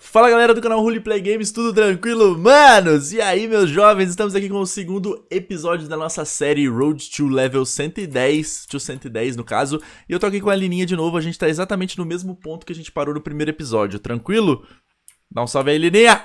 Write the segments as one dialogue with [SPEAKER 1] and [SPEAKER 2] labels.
[SPEAKER 1] Fala galera do canal Roleplay Games, tudo tranquilo? Manos, e aí meus jovens, estamos aqui com o segundo episódio da nossa série Road to Level 110, to 110 no caso, e eu tô aqui com a Lininha de novo, a gente tá exatamente no mesmo ponto que a gente parou no primeiro episódio, tranquilo? Dá um salve aí, Lininha!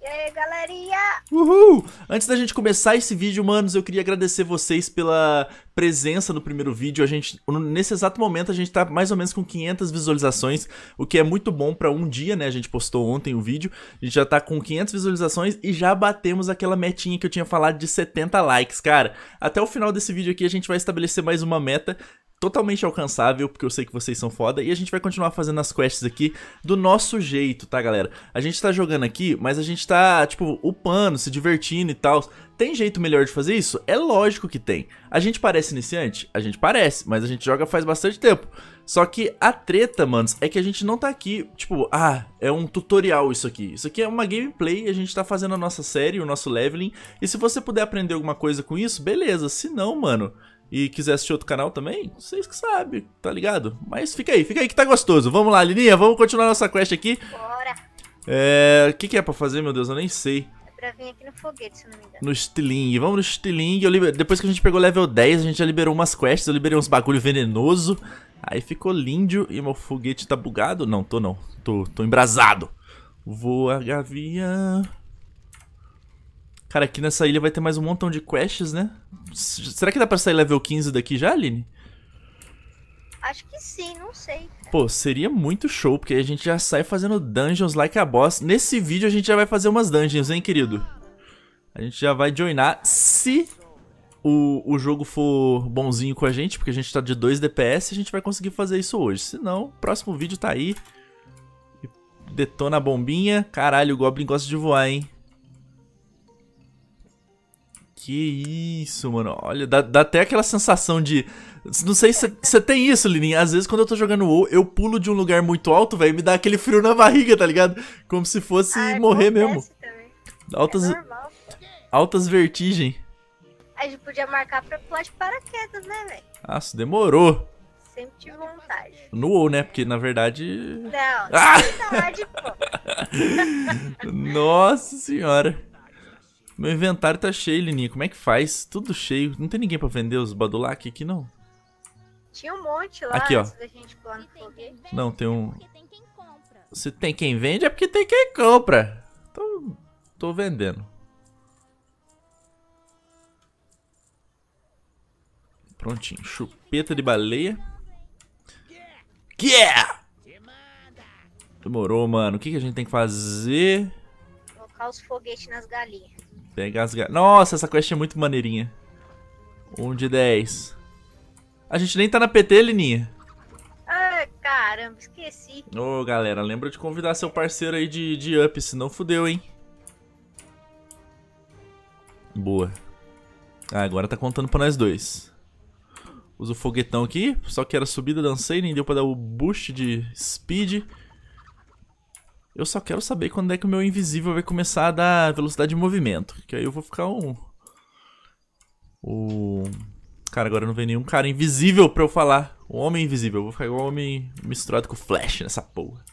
[SPEAKER 2] E aí, galerinha!
[SPEAKER 1] Uhul! Antes da gente começar esse vídeo, manos, eu queria agradecer vocês pela, presença no primeiro vídeo. A gente, nesse exato momento, a gente tá mais ou menos com 500 visualizações, o que é muito bom para um dia, né? A gente postou ontem o vídeo, a gente já tá com 500 visualizações e já batemos aquela metinha que eu tinha falado de 70 likes, cara. Até o final desse vídeo aqui a gente vai estabelecer mais uma meta totalmente alcançável, porque eu sei que vocês são foda, e a gente vai continuar fazendo as quests aqui do nosso jeito, tá, galera? A gente tá jogando aqui, mas a gente tá, tipo, upando, se divertindo e tal. Tem jeito melhor de fazer isso? É lógico que tem. A gente parece iniciante? A gente parece, mas a gente joga faz bastante tempo. Só que a treta, manos, é que a gente não tá aqui, tipo, ah, é um tutorial isso aqui. Isso aqui é uma gameplay, a gente tá fazendo a nossa série, o nosso leveling. E se você puder aprender alguma coisa com isso, beleza. Se não, mano, e quiser assistir outro canal também, vocês que sabem, tá ligado? Mas fica aí, fica aí que tá gostoso. Vamos lá, Lininha, vamos continuar nossa quest aqui. Bora. É... O que, que é pra fazer, meu Deus? Eu nem sei
[SPEAKER 2] pra vir aqui no foguete, se não
[SPEAKER 1] me engano. No Stiling, vamos no Stiling. Liber... Depois que a gente pegou level 10, a gente já liberou umas quests, eu liberei uns bagulho venenoso. Aí ficou lindo e meu foguete tá bugado. Não, tô não. Tô, tô embrasado. Voa, gavião. Cara, aqui nessa ilha vai ter mais um montão de quests, né? Será que dá pra sair level 15 daqui já, Aline? Acho que sim, não sei. Pô, seria muito show, porque a gente já sai fazendo dungeons like a boss. Nesse vídeo a gente já vai fazer umas dungeons, hein, querido? A gente já vai joinar se o, o jogo for bonzinho com a gente, porque a gente tá de 2 DPS, a gente vai conseguir fazer isso hoje. Se não, próximo vídeo tá aí. Detona a bombinha. Caralho, o Goblin gosta de voar, hein? Que isso, mano. Olha, dá, dá até aquela sensação de. Não sei se você tem isso, Lininha. Às vezes, quando eu tô jogando WoW, eu pulo de um lugar muito alto, velho, me dá aquele frio na barriga, tá ligado? Como se fosse ah, morrer mesmo. Altas, é altas vertigem.
[SPEAKER 2] A gente podia marcar pra pular de paraquedas, né, velho?
[SPEAKER 1] Nossa, demorou. Sempre tive vontade. No WoW, né? Porque, na verdade... Não, ah! de, pô. Nossa senhora. Meu inventário tá cheio, Lininha. Como é que faz? Tudo cheio. Não tem ninguém pra vender os badulac aqui, não?
[SPEAKER 2] Tinha um monte lá aqui, ó. Tem
[SPEAKER 1] não, tem um... Se tem quem vende é porque tem quem compra. Tô, tô vendendo. Prontinho. Chupeta de baleia. Yeah! Demorou, mano. O que, que a gente tem que fazer?
[SPEAKER 2] Colocar os foguetes nas galinhas.
[SPEAKER 1] Pega as garras. Nossa, essa quest é muito maneirinha. 1 um de 10. A gente nem tá na PT, Lininha.
[SPEAKER 2] Ah, caramba, esqueci. Ô,
[SPEAKER 1] oh, galera, lembra de convidar seu parceiro aí de, de up, senão fudeu, hein? Boa. Ah, agora tá contando pra nós dois. Usa o foguetão aqui, só que era subida, dancei, nem deu pra dar o boost de speed. Eu só quero saber quando é que o meu invisível vai começar a dar velocidade de movimento. Que aí eu vou ficar um. O. Cara, agora não vem nenhum cara invisível pra eu falar. O homem invisível. Eu vou ficar igual homem misturado com flash nessa porra.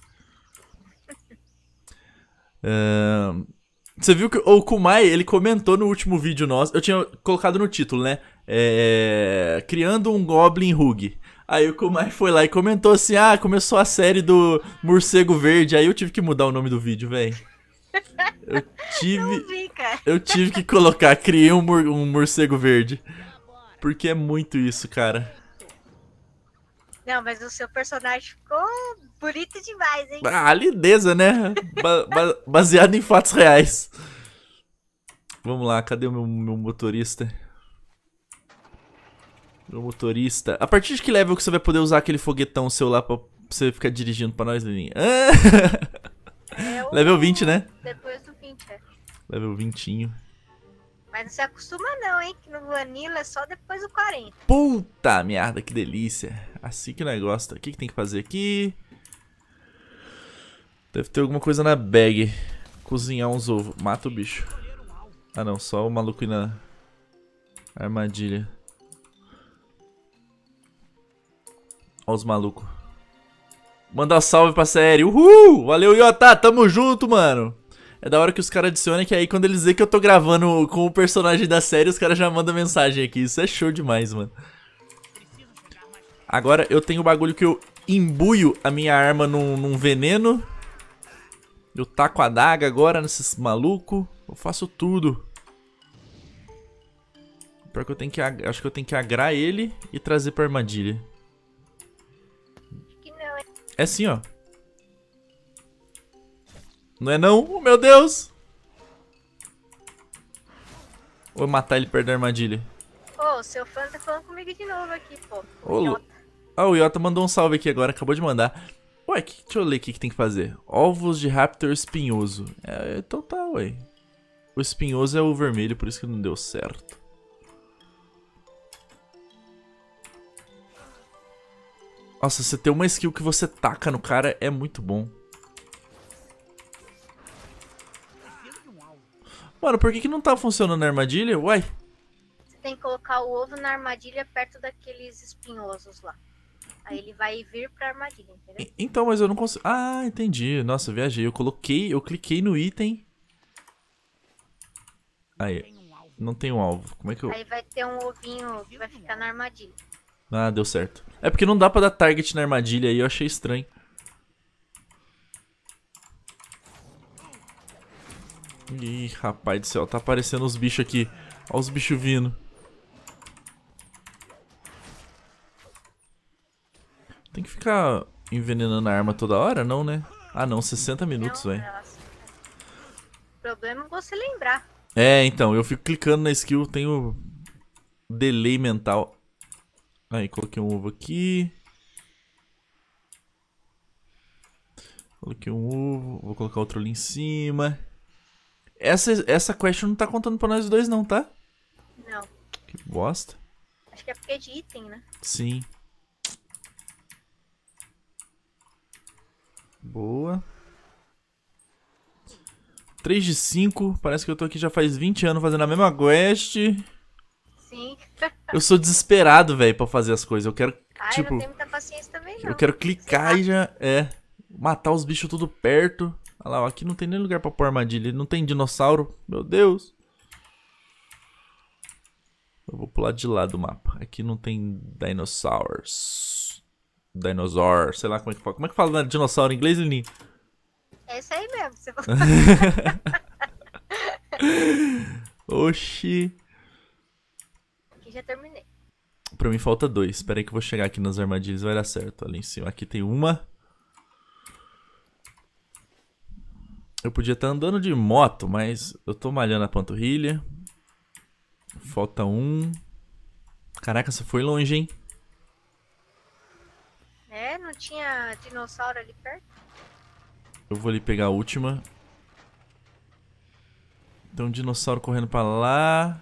[SPEAKER 1] Você viu que o Kumai, ele comentou no último vídeo nosso. Eu tinha colocado no título, né? É... Criando um Goblin Rug. Aí o Kumai foi lá e comentou assim: ah, começou a série do Morcego Verde. Aí eu tive que mudar o nome do vídeo, velho. Eu tive. Vi, eu tive que colocar, criei um, mor um morcego verde. Porque é muito isso, cara.
[SPEAKER 2] Não, mas o seu personagem ficou bonito demais,
[SPEAKER 1] hein? Ah, lindeza, né? Ba ba baseado em fatos reais. Vamos lá, cadê o meu, meu motorista? Meu motorista. A partir de que level que você vai poder usar aquele foguetão seu lá pra você ficar dirigindo pra nós, Lilinha? Ah! É level 20, né? Depois do 20, é. Level 20.
[SPEAKER 2] Mas não se acostuma não, hein? Que no Vanilla é só depois do 40.
[SPEAKER 1] Puta merda, que delícia. Assim que negócio. Tá o que, que tem que fazer aqui? Deve ter alguma coisa na bag. Cozinhar uns ovos. Mata o bicho. Ah não, só o maluco na armadilha. Olha os malucos. Mandar salve pra série. Uhul! Valeu, Iota! Tamo junto, mano! É da hora que os caras adicionam que aí quando eles dizem que eu tô gravando com o personagem da série, os caras já mandam mensagem aqui. Isso é show demais, mano. Agora eu tenho o bagulho que eu imbuio a minha arma num, num veneno. Eu taco a daga agora nesses maluco. Eu faço tudo. Pior que eu tenho que... Acho que eu tenho que agrar ele e trazer pra armadilha. É assim, ó. Não é não? Oh, meu Deus! Ou matar ele perto da armadilha?
[SPEAKER 2] Ô, oh, seu fã tá falando comigo de novo aqui,
[SPEAKER 1] pô. Ô, Ah, o Iota mandou um salve aqui agora, acabou de mandar. Ué, que, deixa eu ler o que, que tem que fazer. Ovos de Raptor espinhoso. É, então tá, ué. O espinhoso é o vermelho, por isso que não deu certo. Nossa, você ter uma skill que você taca no cara é muito bom. Mano, por que, que não tá funcionando a armadilha? Uai.
[SPEAKER 2] Você tem que colocar o ovo na armadilha perto daqueles espinhosos lá. Aí ele vai vir pra armadilha, entendeu?
[SPEAKER 1] Então, mas eu não consigo... Ah, entendi. Nossa, viajei. Eu coloquei... Eu cliquei no item. Aí. Não tem um alvo. Como é que eu... Aí
[SPEAKER 2] vai ter um ovinho... que Vai ficar na armadilha.
[SPEAKER 1] Ah, deu certo. É porque não dá pra dar target na armadilha aí, eu achei estranho. Ih, rapaz do céu, tá aparecendo os bichos aqui. Olha os bichos vindo. Tem que ficar envenenando a arma toda hora? Não, né? Ah, não. 60 minutos, velho.
[SPEAKER 2] O problema é você lembrar.
[SPEAKER 1] É, então. Eu fico clicando na skill, tenho delay mental. Aí, coloquei um ovo aqui. Coloquei um ovo. Vou colocar outro ali em cima. Essa, essa quest não tá contando pra nós dois, não, tá? Não. Que bosta.
[SPEAKER 2] Acho que é porque é de item, né?
[SPEAKER 1] Sim. Boa. 3 de 5. Parece que eu tô aqui já faz 20 anos fazendo a mesma quest.
[SPEAKER 2] Sim. Eu sou
[SPEAKER 1] desesperado, velho, pra fazer as coisas. Eu quero, tipo... não tenho muita paciência também, não. Eu quero clicar e já... É. Matar os bichos tudo perto. Olha lá, aqui não tem nem lugar pra pôr armadilha. Não tem dinossauro. Meu Deus. Eu vou pular de lado do mapa. Aqui não tem dinossauros. Dinosaur, sei lá como é que fala. Como é que fala dinossauro em inglês, Lininho?
[SPEAKER 2] É isso aí mesmo. Você...
[SPEAKER 1] Oxi já terminei. Pra mim falta dois. Espera aí que eu vou chegar aqui nas armadilhas vai dar certo. Ali em cima. Aqui tem uma. Eu podia estar tá andando de moto, mas eu tô malhando a panturrilha. Falta um. Caraca, você foi longe, hein?
[SPEAKER 2] É, não tinha dinossauro ali perto?
[SPEAKER 1] Eu vou ali pegar a última. Tem um dinossauro correndo pra lá.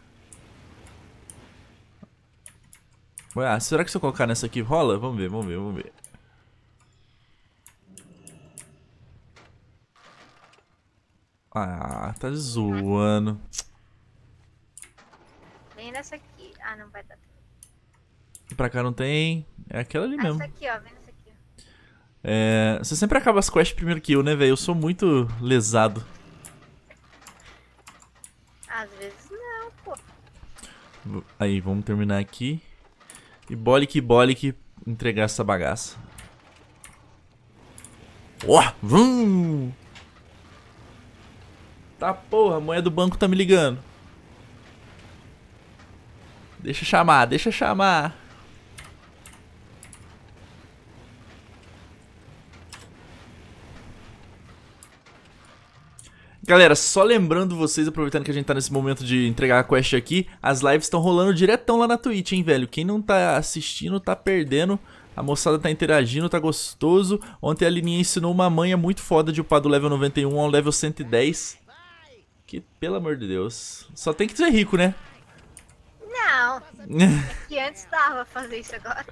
[SPEAKER 1] Ah, será que se eu colocar nessa aqui rola? Vamos ver, vamos ver, vamos ver. Ah, tá zoando.
[SPEAKER 2] Vem nessa aqui. Ah, não vai dar.
[SPEAKER 1] Pra cá não tem. É aquela ali ah, mesmo.
[SPEAKER 2] aqui, ó. Vem nessa aqui.
[SPEAKER 1] É... Você sempre acaba as quests primeiro que eu, né, velho? Eu sou muito lesado. Às vezes não, pô. Aí, vamos terminar aqui. E bole que bole que entregar essa bagaça. Ó, oh, vum! Tá porra, a moeda do banco tá me ligando. Deixa chamar, deixa chamar. Galera, só lembrando vocês, aproveitando que a gente tá nesse momento de entregar a quest aqui, as lives estão rolando diretão lá na Twitch, hein, velho? Quem não tá assistindo tá perdendo. A moçada tá interagindo, tá gostoso. Ontem a Lininha ensinou uma manha muito foda de upar do level 91 ao level 110. Que, pelo amor de Deus. Só tem que ser rico, né? Não.
[SPEAKER 2] que antes dava fazer isso agora.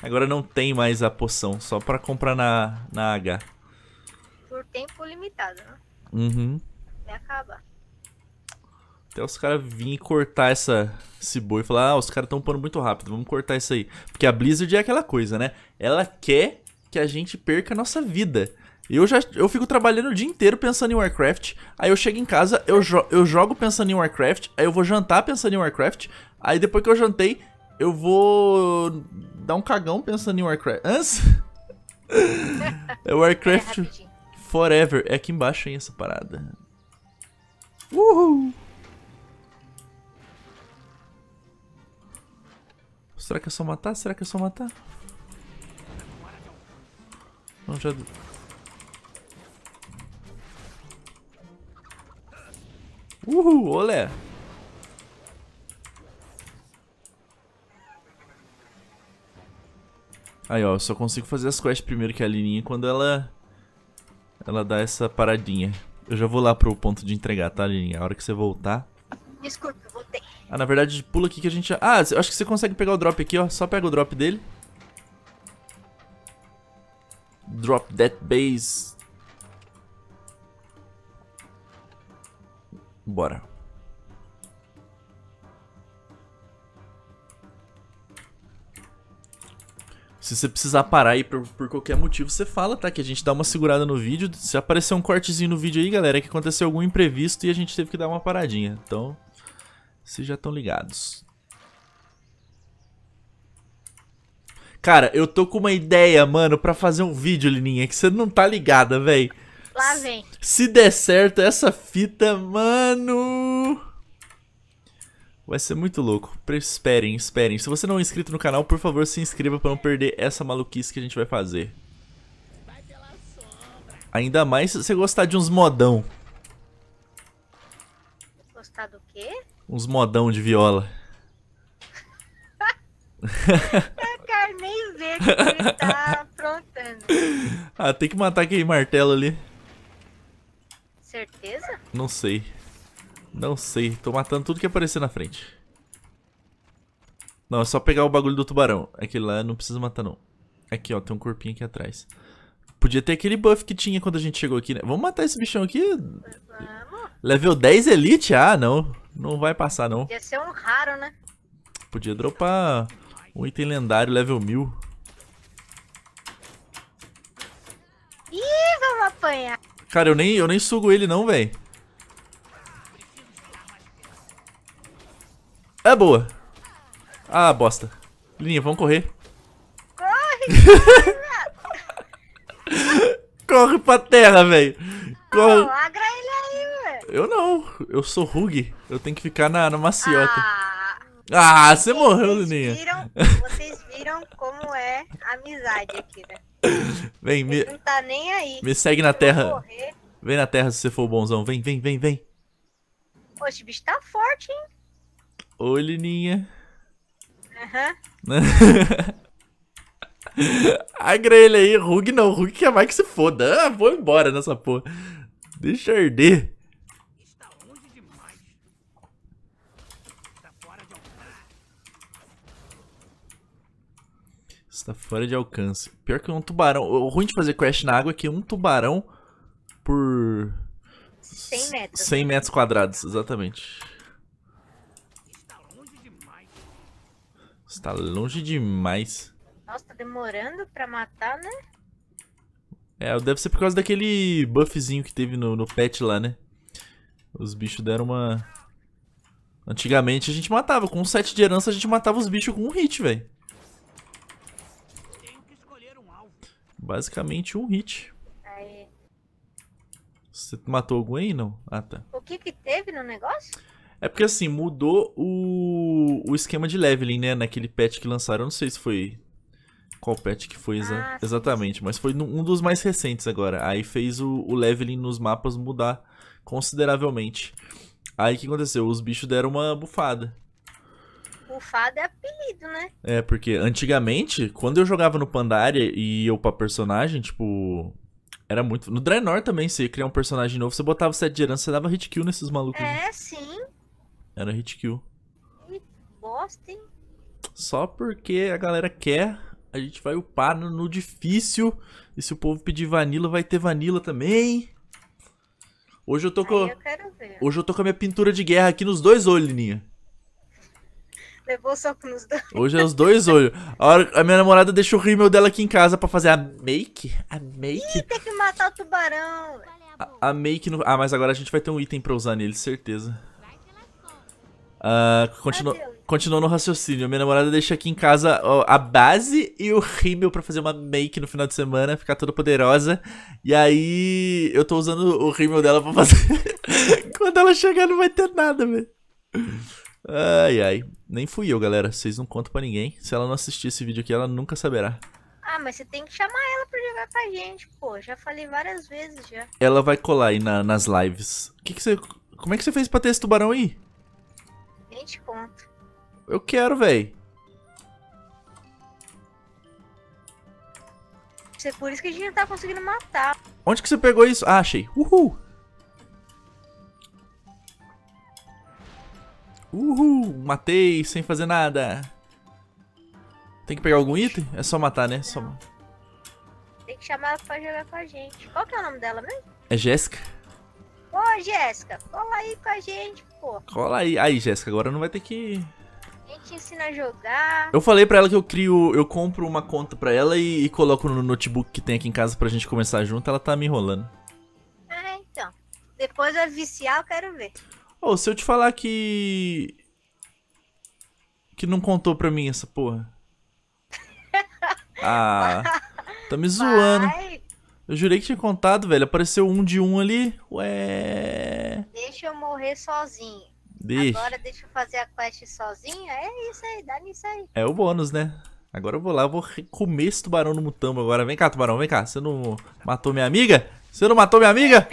[SPEAKER 1] Agora não tem mais a poção, só pra comprar na, na H.
[SPEAKER 2] Por tempo limitado, né? Uhum. E acaba.
[SPEAKER 1] Até os caras virem cortar essa, esse boi e falar, ah, os caras estão pondo muito rápido, vamos cortar isso aí. Porque a Blizzard é aquela coisa, né? Ela quer que a gente perca a nossa vida. Eu já eu fico trabalhando o dia inteiro pensando em Warcraft, aí eu chego em casa, eu, jo eu jogo pensando em Warcraft, aí eu vou jantar pensando em Warcraft, aí depois que eu jantei, eu vou dar um cagão pensando em Warcraft. Antes? é Warcraft. É Forever. É aqui embaixo, hein, essa parada.
[SPEAKER 2] Uhul!
[SPEAKER 1] Será que é só matar? Será que é só matar? Não, já... Uhul, olé! Aí, ó, eu só consigo fazer as quests primeiro que a Lininha quando ela ela dá essa paradinha. Eu já vou lá pro ponto de entregar, tá, Lilinha? A hora que você voltar.
[SPEAKER 2] Desculpa, voltei.
[SPEAKER 1] Ah, na verdade, pula aqui que a gente já... Ah, eu acho que você consegue pegar o drop aqui, ó. Só pega o drop dele. Drop that base. Bora. Se você precisar parar aí por, por, qualquer motivo, você fala, tá? Que a gente dá uma segurada no vídeo. Se aparecer um cortezinho no vídeo aí, galera, é que aconteceu algum imprevisto e a gente teve que dar uma paradinha. Então, vocês já estão ligados. Cara, eu tô com uma ideia, mano, pra fazer um vídeo, Lininha, que você não tá ligada, véi. Lá vem. Se der certo essa fita, mano... Vai ser muito louco. Esperem, esperem. Se você não é inscrito no canal, por favor, se inscreva para não perder essa maluquice que a gente vai fazer. Ainda mais se você gostar de uns modão. Gostar do quê? Uns modão de viola. eu quero nem ver o que ele tá aprontando. Ah, tem que matar aquele martelo ali.
[SPEAKER 2] Certeza?
[SPEAKER 1] Não sei. Não sei, tô matando tudo que aparecer na frente. Não, é só pegar o bagulho do tubarão. Aquele é lá não precisa matar, não. Aqui, ó, tem um corpinho aqui atrás. Podia ter aquele buff que tinha quando a gente chegou aqui, né? Vamos matar esse bichão aqui? Level 10 Elite? Ah, não. Não vai passar, não.
[SPEAKER 2] Podia ser um raro, né?
[SPEAKER 1] Podia dropar um item lendário level 1000.
[SPEAKER 2] Ih, vamos apanhar.
[SPEAKER 1] Cara, eu nem, eu nem sugo ele não, velho. É boa. Ah, bosta. Linha, vamos correr. Corre! Corre pra terra, velho. Corre. agra ele aí, velho. Eu não. Eu sou Rug. Eu tenho que ficar na, na maciota. Ah, ah você morreu, Lininha. vocês viram como é a amizade aqui, né? Vem, me... Não tá nem aí. Me segue na terra. Vem na terra se você for bonzão. Vem, vem, vem, vem.
[SPEAKER 2] Poxa, o bicho tá forte, hein?
[SPEAKER 1] Oi, Lininha. Aham. Uhum. Agrelha aí, Rug não, Rug quer mais que se foda. Ah, vou embora nessa porra. Deixa eu arder. Está fora de alcance. Pior que um tubarão. O ruim de fazer crash na água é que um tubarão por.
[SPEAKER 2] 100 metros. 100
[SPEAKER 1] né? metros quadrados, exatamente. Você tá longe demais.
[SPEAKER 2] Nossa, tá demorando pra matar, né?
[SPEAKER 1] É, deve ser por causa daquele buffzinho que teve no, no pet lá, né? Os bichos deram uma... Antigamente a gente matava, com um set de herança a gente matava os bichos com um hit, velho. Basicamente um hit. Aí. Você matou algum aí, não? Ah, tá.
[SPEAKER 2] O que que teve no negócio?
[SPEAKER 1] É porque assim, mudou o, o esquema de leveling, né? Naquele patch que lançaram. Eu não sei se foi. Qual patch que foi exa ah, exatamente, mas foi um dos mais recentes agora. Aí fez o, o leveling nos mapas mudar consideravelmente. Aí o que aconteceu? Os bichos deram uma bufada.
[SPEAKER 2] Bufada é apelido,
[SPEAKER 1] né? É, porque antigamente, quando eu jogava no Pandaria e eu pra personagem, tipo, era muito. No Draenor também, se criar um personagem novo, você botava o set de herança, você dava hit kill nesses malucos. Né? É, sim. Era hit kill.
[SPEAKER 2] bosta, hein?
[SPEAKER 1] Só porque a galera quer, a gente vai upar no, no difícil. E se o povo pedir vanilla, vai ter vanilla também. Hoje eu tô com. Aí eu quero ver. Hoje eu tô com a minha pintura de guerra aqui nos dois olhos, Ninha. Levou soco nos dois. Hoje é os dois olhos. A, hora, a minha namorada deixa o rímel dela aqui em casa pra fazer a make. A make. Ih, tem que matar o tubarão. A, a make. No... Ah, mas agora a gente vai ter um item pra usar nele, certeza. Uh, ah, continu... Continuando o raciocínio, minha namorada deixa aqui em casa a base e o rímel para fazer uma make no final de semana, ficar toda poderosa. E aí eu tô usando o rímel dela pra fazer. Quando ela chegar, não vai ter nada, velho. Ai, ai. Nem fui eu, galera. Vocês não contam pra ninguém. Se ela não assistir esse vídeo aqui, ela nunca saberá.
[SPEAKER 2] Ah, mas você tem que chamar ela pra jogar com a gente, pô. Já falei várias vezes já.
[SPEAKER 1] Ela vai colar aí na, nas lives. Que que você, como é que você fez pra ter esse tubarão aí?
[SPEAKER 2] 20 conto.
[SPEAKER 1] Eu quero, véi.
[SPEAKER 2] Isso é por isso que a gente não tá conseguindo matar.
[SPEAKER 1] Onde que você pegou isso? Ah, achei. Uhul. Uhul, matei sem fazer nada. Tem que pegar algum item? É só matar, né? Só...
[SPEAKER 2] Tem que chamar ela pra jogar com a gente. Qual que é o nome dela mesmo? É Jéssica. Ô, Jéssica, cola aí com a gente, pô. Cola
[SPEAKER 1] aí. Aí, Jéssica, agora não vai ter que.
[SPEAKER 2] A gente ensina a jogar.
[SPEAKER 1] Eu falei pra ela que eu crio, eu compro uma conta pra ela e, e coloco no notebook que tem aqui em casa pra gente começar junto. Ela tá me enrolando.
[SPEAKER 2] Ah, então. Depois eu viciar, eu quero ver.
[SPEAKER 1] Ô, oh, se eu te falar que. Que não contou pra mim essa porra. ah. Tá me zoando. Vai. Eu jurei que tinha contado, velho. Apareceu um de um ali. Ué.
[SPEAKER 2] Deixa eu morrer sozinho.
[SPEAKER 1] Deixa. Agora
[SPEAKER 2] deixa eu fazer a quest sozinha. É isso aí, dá
[SPEAKER 1] nisso aí. É o bônus, né? Agora eu vou lá, eu vou comer esse tubarão no mutambo agora. Vem cá, tubarão, vem cá. Você não matou minha amiga? Você não matou minha amiga?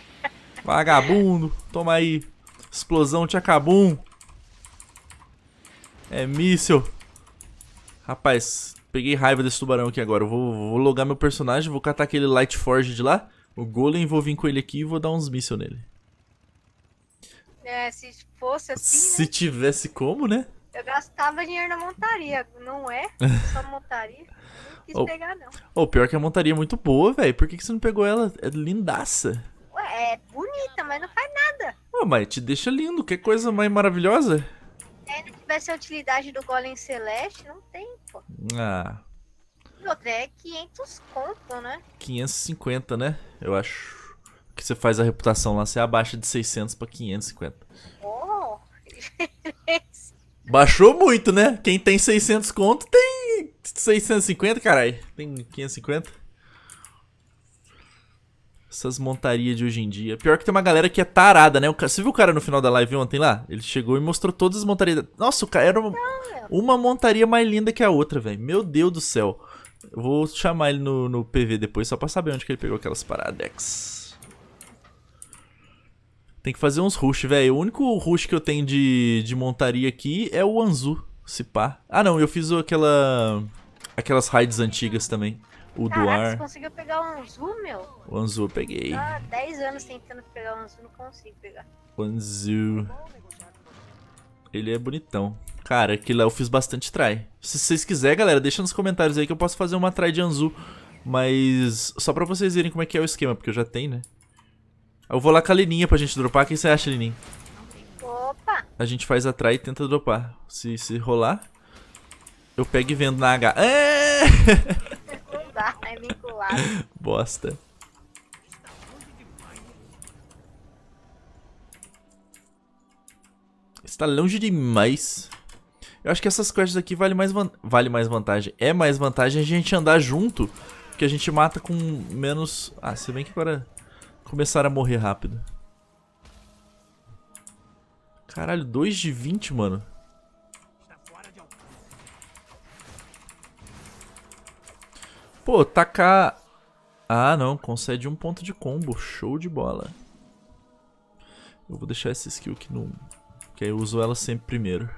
[SPEAKER 1] Vagabundo, toma aí. Explosão te acabou. É míssil. Rapaz, Peguei raiva desse tubarão aqui agora. Eu vou, vou logar meu personagem, vou catar aquele Light Forge de lá, o Golem, vou vir com ele aqui e vou dar uns mísseis nele.
[SPEAKER 2] É, se fosse assim. Se
[SPEAKER 1] né? tivesse como, né?
[SPEAKER 2] Eu gastava dinheiro na montaria, não é? Só montaria. Não quis oh, pegar, não.
[SPEAKER 1] Oh, pior que a montaria é muito boa, velho. Por que, que você não pegou ela? É lindaça.
[SPEAKER 2] Ué, é bonita, mas não faz nada.
[SPEAKER 1] Oh, mas te deixa lindo. Que coisa mais maravilhosa.
[SPEAKER 2] Se tivesse a utilidade do Golem Celeste, não tem, pô. Ah. E outra, é 500 conto, né?
[SPEAKER 1] 550, né? Eu acho. Que você faz a reputação lá, você abaixa de 600 pra 550.
[SPEAKER 2] Oh,
[SPEAKER 1] Baixou muito, né? Quem tem 600 conto tem 650, caralho. Tem 550. Essas montarias de hoje em dia. Pior que tem uma galera que é tarada, né? Você viu o cara no final da live ontem lá? Ele chegou e mostrou todas as montarias. Nossa, o cara era uma, uma montaria mais linda que a outra, velho. Meu Deus do céu. Eu vou chamar ele no, no PV depois, só pra saber onde que ele pegou aquelas paradex. Tem que fazer uns rush, velho. O único rush que eu tenho de, de montaria aqui é o Anzu, se pá. Ah, não, eu fiz aquela... Aquelas raids antigas também. O Caraca, do ar. você
[SPEAKER 2] conseguiu pegar o Anzu, meu?
[SPEAKER 1] O Anzu eu peguei. Ah,
[SPEAKER 2] tá 10 anos tentando pegar o Anzu, não consigo pegar.
[SPEAKER 1] O Anzu. Ele é bonitão. Cara, aquilo lá eu fiz bastante try. Se vocês quiserem, galera, deixa nos comentários aí que eu posso fazer uma try de Anzu. Mas só pra vocês verem como é que é o esquema, porque eu já tenho, né? Eu vou lá com a Leninha pra gente dropar. O que você acha, Lininha? Opa! A gente faz a try e tenta dropar. Se, se rolar, eu pego e vendo na H. É! É vinculado. Bosta. Está longe demais. Eu acho que essas quests aqui vale mais, vale mais vantagem. É mais vantagem a gente andar junto, porque a gente mata com menos... Ah, se bem que agora começaram a morrer rápido. Caralho, 2 de 20, mano. Pô, tacar... Ah, não. Concede um ponto de combo. Show de bola. Eu vou deixar essa skill aqui no... Que aí eu uso ela sempre primeiro.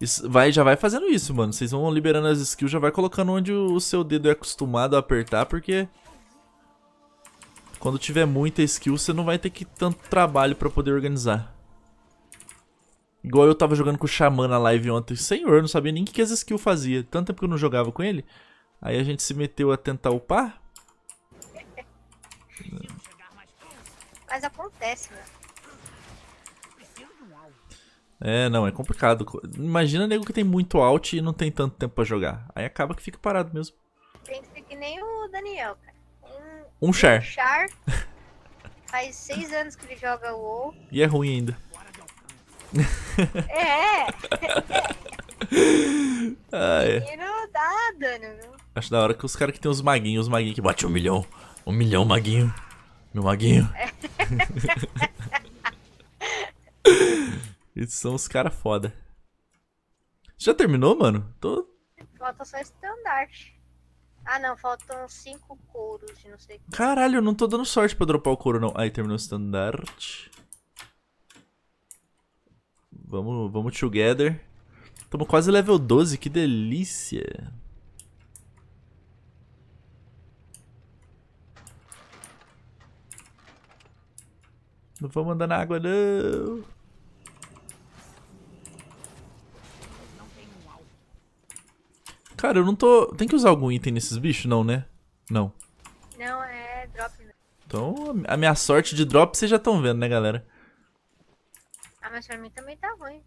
[SPEAKER 1] Isso, vai, já vai fazendo isso, mano. Vocês vão liberando as skills, já vai colocando onde o, seu dedo é acostumado a apertar, porque... Quando tiver muita skill, você não vai ter que tanto trabalho pra poder organizar. Igual eu tava jogando com o Xamã na live ontem. Senhor, eu não sabia nem o que, que as skills fazia. Tanto tempo que eu não jogava com ele. Aí a gente se meteu a tentar upar.
[SPEAKER 2] Mas acontece, né?
[SPEAKER 1] É, não, é complicado. Imagina nego que tem muito alt e não tem tanto tempo pra jogar. Aí acaba que fica parado mesmo.
[SPEAKER 2] Tem que ser que nem o Daniel, cara. Um, um char. Um char. Faz seis anos que ele joga o WoW.
[SPEAKER 1] E é ruim ainda.
[SPEAKER 2] É!
[SPEAKER 1] ah,
[SPEAKER 2] não dá dano, viu?
[SPEAKER 1] Acho da hora que os caras que tem os maguinhos, os maguinhos que bate um milhão. Um milhão, maguinho. Meu maguinho. É. Esses são os caras foda. Já terminou, mano? Tô...
[SPEAKER 2] Falta só estandarte. Ah, não, faltam cinco couros, não sei.
[SPEAKER 1] Caralho, eu não tô dando sorte pra dropar o couro, não. Aí, terminou o estandarte. Vamos, vamos together. Estamos quase level 12, que delícia. Não vou mandar na água, não. Cara, eu não tô... Tem que usar algum item nesses bichos? Não, né? Não. Não, é drop. Né? Então, a minha sorte de drop vocês já estão vendo, né, galera?
[SPEAKER 2] Ah, mas pra mim também tá ruim.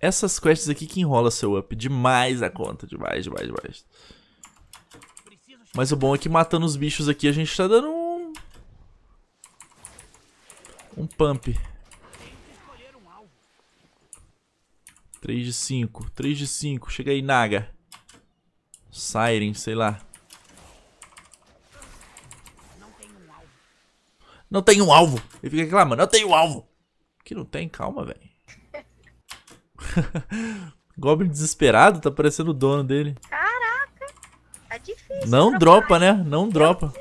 [SPEAKER 1] Essas quests aqui que enrola seu up demais a conta, demais, demais, demais. Mas o bom é que matando os bichos aqui a gente tá dando um... Um pump. 3 de 5, 3 de 5, chega aí Naga. Siren, sei lá. Não tem um alvo. Ele fica reclamando, não tem um alvo. Que não tem, calma, velho. Goblin desesperado, tá parecendo o dono dele.
[SPEAKER 2] Caraca, é difícil. Não dropa, né?
[SPEAKER 1] Não dropa.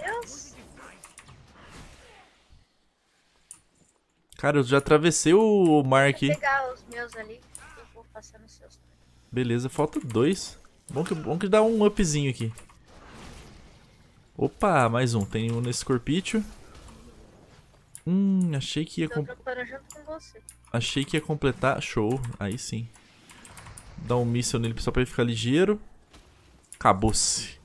[SPEAKER 1] Cara, eu já atravessei o mar aqui. Vou
[SPEAKER 2] pegar os meus ali, eu vou passar nos seus.
[SPEAKER 1] Beleza, falta dois. Bom que, bom que dá um upzinho aqui. Opa, mais um. Tem um nesse corpício. Hum, achei que ia... Então com... Achei que ia completar... Show, aí sim. Dá um míssil nele só pra ele ficar ligeiro. Acabou-se.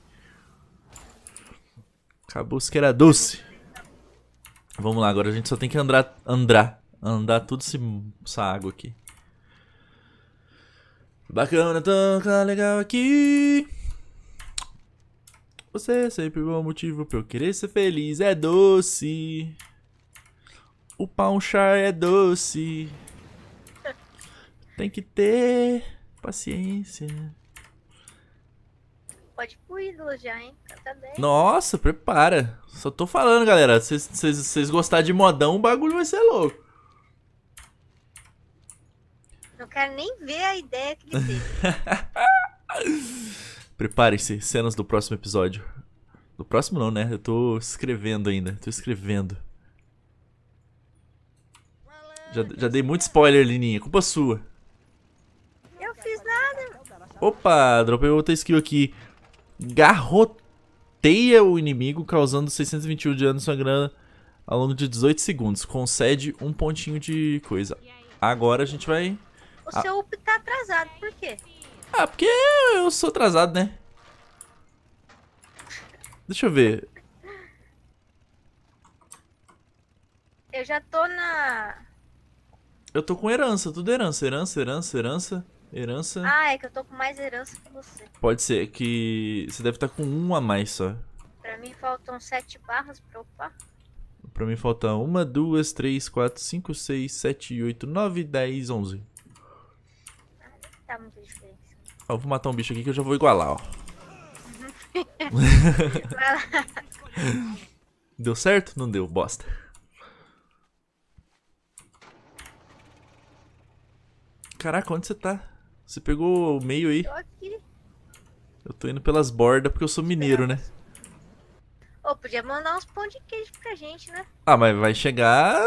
[SPEAKER 1] Acabou-se que era doce. Vamos lá, agora a gente só tem que andar... Andar. Andar tudo esse, essa água aqui. Bacana, tão legal aqui. Você é sempre um motivo pra eu querer ser feliz. É doce. O pão chá é doce. Tem que ter paciência.
[SPEAKER 2] Pode pro ídolo já, hein? Tá
[SPEAKER 1] Nossa, prepara. Só tô falando, galera. Se vocês gostarem de modão, o bagulho vai ser louco.
[SPEAKER 2] Não quero nem ver a ideia que ele teve.
[SPEAKER 1] Preparem-se, cenas do próximo episódio. Do próximo não, né? Eu tô escrevendo ainda. Tô escrevendo. Já, já dei muito spoiler, Lininha. Culpa sua. Eu fiz nada. Opa, dropei outra skill aqui. Garroteia o inimigo, causando 621 de dano sangrando ao longo de 18 segundos. Concede um pontinho de coisa. Agora a gente vai... O seu
[SPEAKER 2] up tá atrasado, por quê?
[SPEAKER 1] Ah, porque eu sou atrasado, né? Deixa eu ver.
[SPEAKER 2] Eu já tô na...
[SPEAKER 1] Eu tô com herança, tudo herança, herança, herança, herança, herança.
[SPEAKER 2] Ah, é que eu tô com mais herança que você.
[SPEAKER 1] Pode ser que você deve estar tá com um a mais só.
[SPEAKER 2] Pra mim faltam sete barras pra upar.
[SPEAKER 1] Pra mim falta uma, duas, três, quatro, cinco, seis, sete, oito, nove, dez, onze. Ah, tá muita diferença. Ó, vou matar um bicho aqui que eu já vou igualar, ó. Deu certo? Não deu, bosta. Caraca, onde você tá? Você pegou o meio aí? Tô aqui. Eu tô indo pelas bordas porque eu sou mineiro, né?
[SPEAKER 2] Ô, oh, podia mandar uns pão de queijo pra gente, né?
[SPEAKER 1] Ah, mas vai chegar.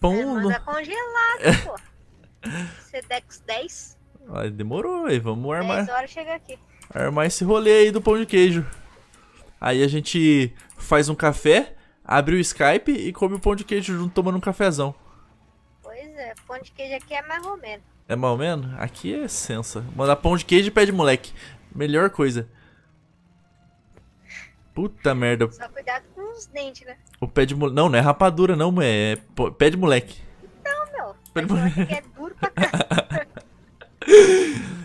[SPEAKER 1] Pão. Vai é, manda
[SPEAKER 2] congelado, é. pô. Sedex 10.
[SPEAKER 1] Ah, demorou aí, vamos armar. 10 horas chega aqui. Armar esse rolê aí do pão de queijo. Aí a gente faz um café, abre o Skype e come o pão de queijo junto tomando um cafezão.
[SPEAKER 2] Pois é, pão de queijo aqui é mais ou menos.
[SPEAKER 1] É mal menos? Aqui é sensa. Mandar pão de queijo e pé de moleque. Melhor coisa. Puta merda. Só cuidado com os dentes, né? O pé de moleque. Não, não é rapadura, não, é pé de moleque. Então, meu. Pé de moleque é duro pra caramba.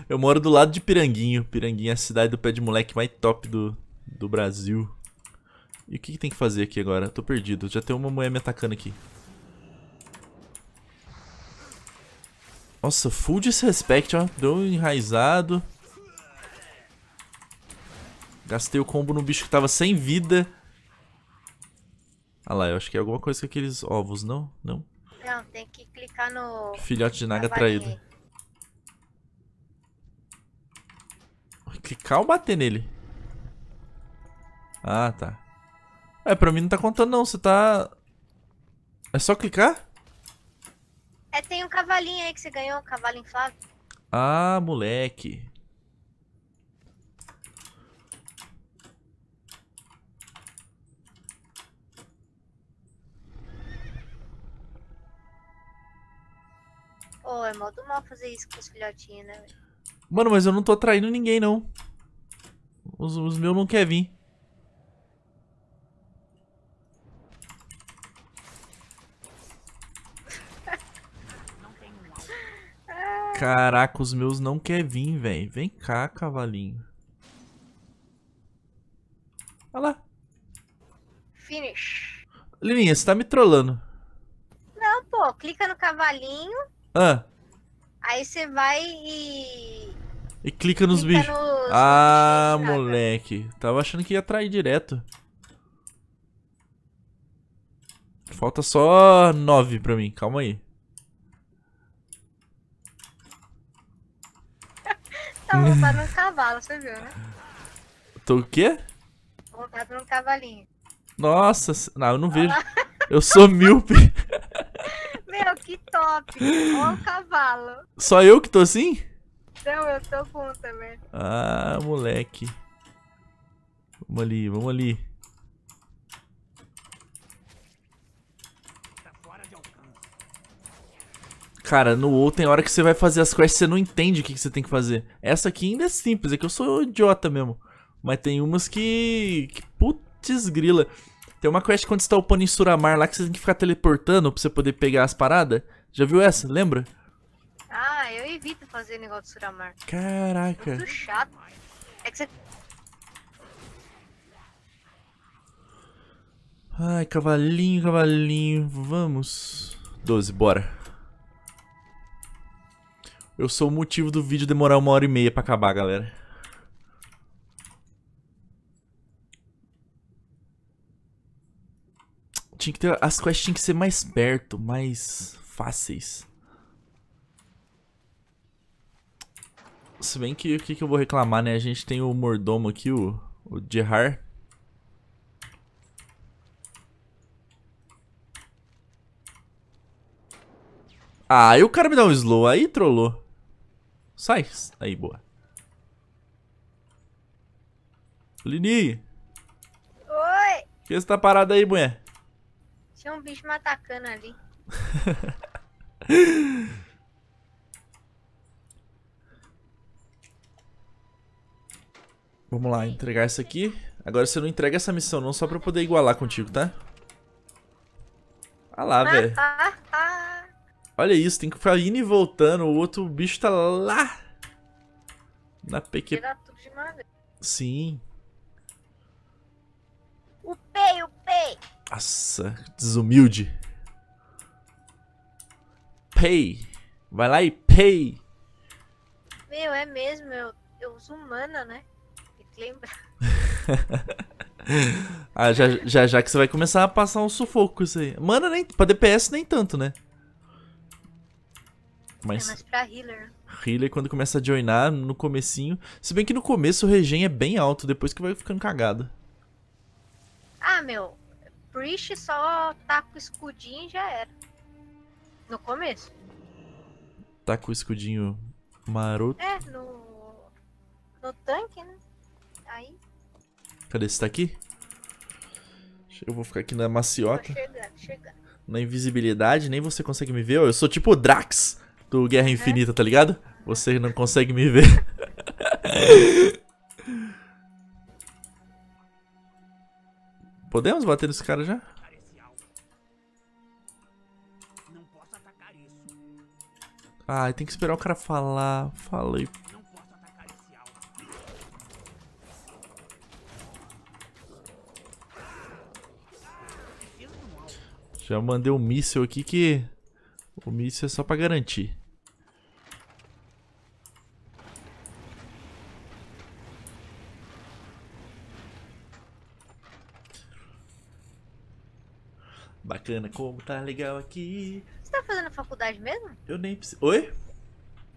[SPEAKER 1] Eu moro do lado de Piranguinho. Piranguinho é a cidade do pé de moleque mais top do, do Brasil. E o que, que tem que fazer aqui agora? Tô perdido. Já tem uma mulher me atacando aqui. Nossa, full disrespect, ó. Deu enraizado. Gastei o combo no bicho que tava sem vida. Ah lá, eu acho que é alguma coisa com aqueles ovos, não? Não?
[SPEAKER 2] Não, tem que clicar no... Filhote de naga traído.
[SPEAKER 1] Clicar ou bater nele? Ah, tá. É, pra mim não tá contando não, você tá... É só clicar?
[SPEAKER 2] É, tem um cavalinho aí que você ganhou, um cavalo inflável.
[SPEAKER 1] Ah, moleque.
[SPEAKER 2] Pô, é mó do mal fazer isso com os filhotinhos, né?
[SPEAKER 1] Mano, mas eu não tô traindo ninguém, não. Os, os meus não quer vir. Caraca, os meus não quer vir, velho. Vem cá, cavalinho.
[SPEAKER 2] Olha lá. Finish.
[SPEAKER 1] Lininha, você tá me trollando.
[SPEAKER 2] Não, pô. Clica no cavalinho. Ah. Aí você vai e...
[SPEAKER 1] E clica nos clica bichos. Nos... Ah, moleque. Tava achando que ia trair direto. Falta só nove pra mim. Calma aí.
[SPEAKER 2] montado num cavalo, você viu, né? Tô o quê? Montado num cavalinho.
[SPEAKER 1] Nossa, não, eu não vejo. Eu sou míope.
[SPEAKER 2] Meu, que top. Olha o cavalo.
[SPEAKER 1] Só eu que tô assim?
[SPEAKER 2] Não, eu tô com também.
[SPEAKER 1] Ah, moleque. Vamos ali, vamos ali. Cara, no WoW tem hora que você vai fazer as quests e você não entende o que, que você tem que fazer. Essa aqui ainda é simples, é que eu sou idiota mesmo. Mas tem umas que... que putz grila. Tem uma quest quando você tá upando em Suramar lá que você tem que ficar teleportando pra você poder pegar as paradas. Já viu essa? Lembra?
[SPEAKER 2] Ah, eu evito fazer negócio de Suramar. Caraca. Muito chato. É que você...
[SPEAKER 1] Ai, cavalinho, cavalinho, vamos. 12, bora. Eu sou o motivo do vídeo demorar uma hora e meia pra acabar, galera. Tinha que ter, as quests tinham que ser mais perto, mais fáceis. Se bem que o que, que eu vou reclamar, né? A gente tem o mordomo aqui, o, o Gerard. Ah, e o cara me dá um slow, aí trollou. Sai. Aí, boa. Lini! Oi! Por que você tá parada aí, mulher?
[SPEAKER 2] Tinha um bicho me atacando ali.
[SPEAKER 1] Vamos lá, entregar isso aqui. Agora você não entrega essa missão não, só pra eu poder igualar contigo, tá? Ah lá, velho.
[SPEAKER 2] Ah, ah, ah.
[SPEAKER 1] Olha isso, tem que ficar indo e voltando. O outro bicho tá lá. Na PQ. Sim. O pei, o pei. Nossa, desumilde. Pei, Vai lá e pei.
[SPEAKER 2] Meu, é mesmo. Eu, eu uso humana, né? Tem que lembrar.
[SPEAKER 1] ah, já, já, já que você vai começar a passar um sufoco com isso aí. Mana, nem, pra DPS nem tanto, né? É Mas,
[SPEAKER 2] pra healer.
[SPEAKER 1] Healer, quando começa a joinar no comecinho. Se bem que no começo o regen é bem alto, depois que vai ficando cagado.
[SPEAKER 2] Ah, meu. Priest só tá com escudinho e já era. No começo.
[SPEAKER 1] Tá com o escudinho maroto?
[SPEAKER 2] É, no. No tanque, né? Aí.
[SPEAKER 1] Cadê? Você tá aqui? Eu vou ficar aqui na maciota. Tá chegando, chegando. Na invisibilidade, nem você consegue me ver. Eu sou tipo o Drax do Guerra é. Infinita, tá ligado? Você não consegue me ver. Podemos bater nesse cara já? Ai, ah, tem que esperar o cara falar. Falei. Já mandei um míssil aqui que... O míssil é só pra garantir. Bacana, como tá legal aqui.
[SPEAKER 2] Você tá fazendo faculdade mesmo?
[SPEAKER 1] Eu nem preciso. Oi?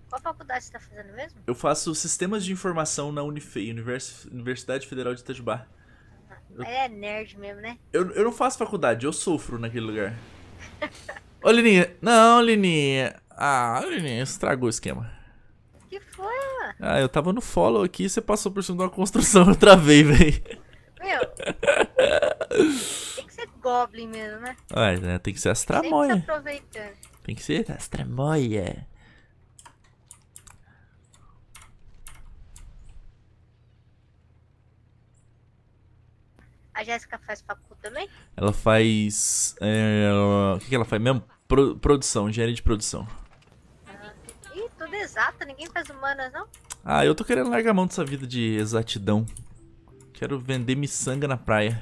[SPEAKER 2] Qual faculdade você tá fazendo mesmo?
[SPEAKER 1] Eu faço sistemas de informação na Unife, Univers... Universidade Federal de Itajubá. Eu...
[SPEAKER 2] É nerd mesmo, né?
[SPEAKER 1] Eu, eu não faço faculdade, eu sofro naquele lugar. Ô, Lininha. Não, Lininha. Ah, Lininha, estragou o esquema. que foi, mano? Ah, eu tava no follow aqui e você passou por cima de uma construção. Eu travei, velho. Meu.
[SPEAKER 2] Goblin mesmo, né?
[SPEAKER 1] Ué, né? Tem que ser as tramoias. tem que ser as tramoias.
[SPEAKER 2] A Jéssica faz facu também?
[SPEAKER 1] Ela faz. É, o que, que, ela faz mesmo? Pro, produção, engenharia de produção.
[SPEAKER 2] Ah, ih, tudo exato, ninguém faz humanas, não?
[SPEAKER 1] Ah, eu tô querendo largar a mão dessa vida de exatidão. Quero vender miçanga na praia.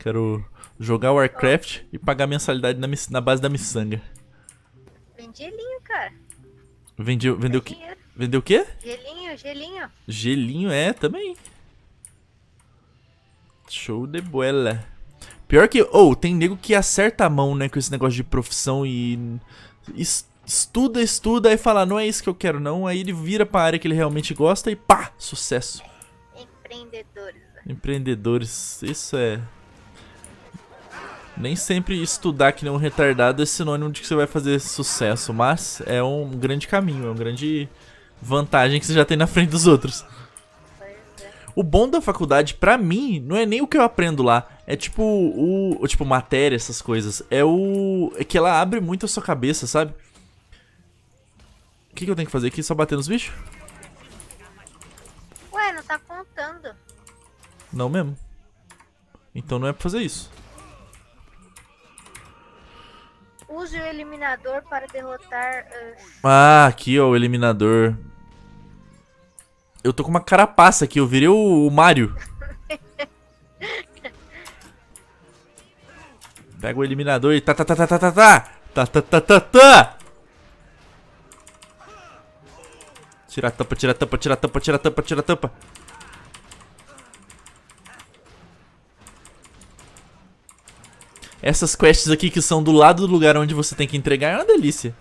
[SPEAKER 1] Quero jogar Warcraft e pagar mensalidade na, na base da miçanga.
[SPEAKER 2] Vendi gelinho, cara.
[SPEAKER 1] Vendi, vendeu o é que? Vendeu o quê?
[SPEAKER 2] Gelinho, gelinho.
[SPEAKER 1] Gelinho, é, também. Show de bola. Pior que, ou, oh, tem nego que acerta a mão, né, com esse negócio de profissão e estuda, estuda e fala, não é isso que eu quero não, aí ele vira para a área que ele realmente gosta e pá, sucesso. Empreendedores. Empreendedores, isso é nem sempre estudar que nem um retardado é sinônimo de que você vai fazer sucesso, mas é um grande caminho, é uma grande vantagem que você já tem na frente dos outros. O bom da faculdade, pra mim, não é nem o que eu aprendo lá. É tipo o. Tipo, matéria, essas coisas. É o. É que ela abre muito a sua cabeça, sabe? O que, que eu tenho que fazer aqui? Só bater nos bichos?
[SPEAKER 2] Ué, não tá contando.
[SPEAKER 1] Não mesmo. Então não é pra fazer isso. Use o eliminador para derrotar. Ah, ah, aqui ó, o eliminador. Eu tô com uma carapaça aqui, eu virei o, o Mario. Pega o eliminador e tá, tá tá tá tá tá tá tá tá tá tá tá Tira a tampa, tira a tampa, tira a tampa, tira a tampa, tira a tampa. Essas quests aqui que são do lado do lugar onde você tem que entregar é uma delícia.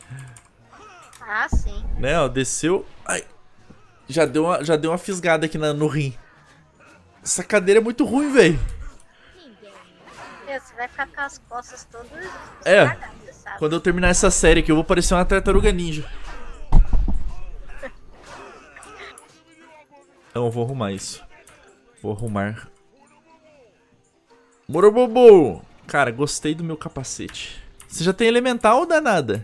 [SPEAKER 1] Ah, sim. Né, ó, desceu. Ai. Já deu uma, já deu uma fisgada aqui na, no rim. Essa cadeira é muito ruim, velho.
[SPEAKER 2] Você vai ficar com as costas todas.
[SPEAKER 1] É. Quando eu terminar essa série aqui, eu vou parecer uma tartaruga ninja. Não, eu vou arrumar isso. Vou arrumar. Morobobo! Cara, gostei do meu capacete. Você já tem elemental, ou danada?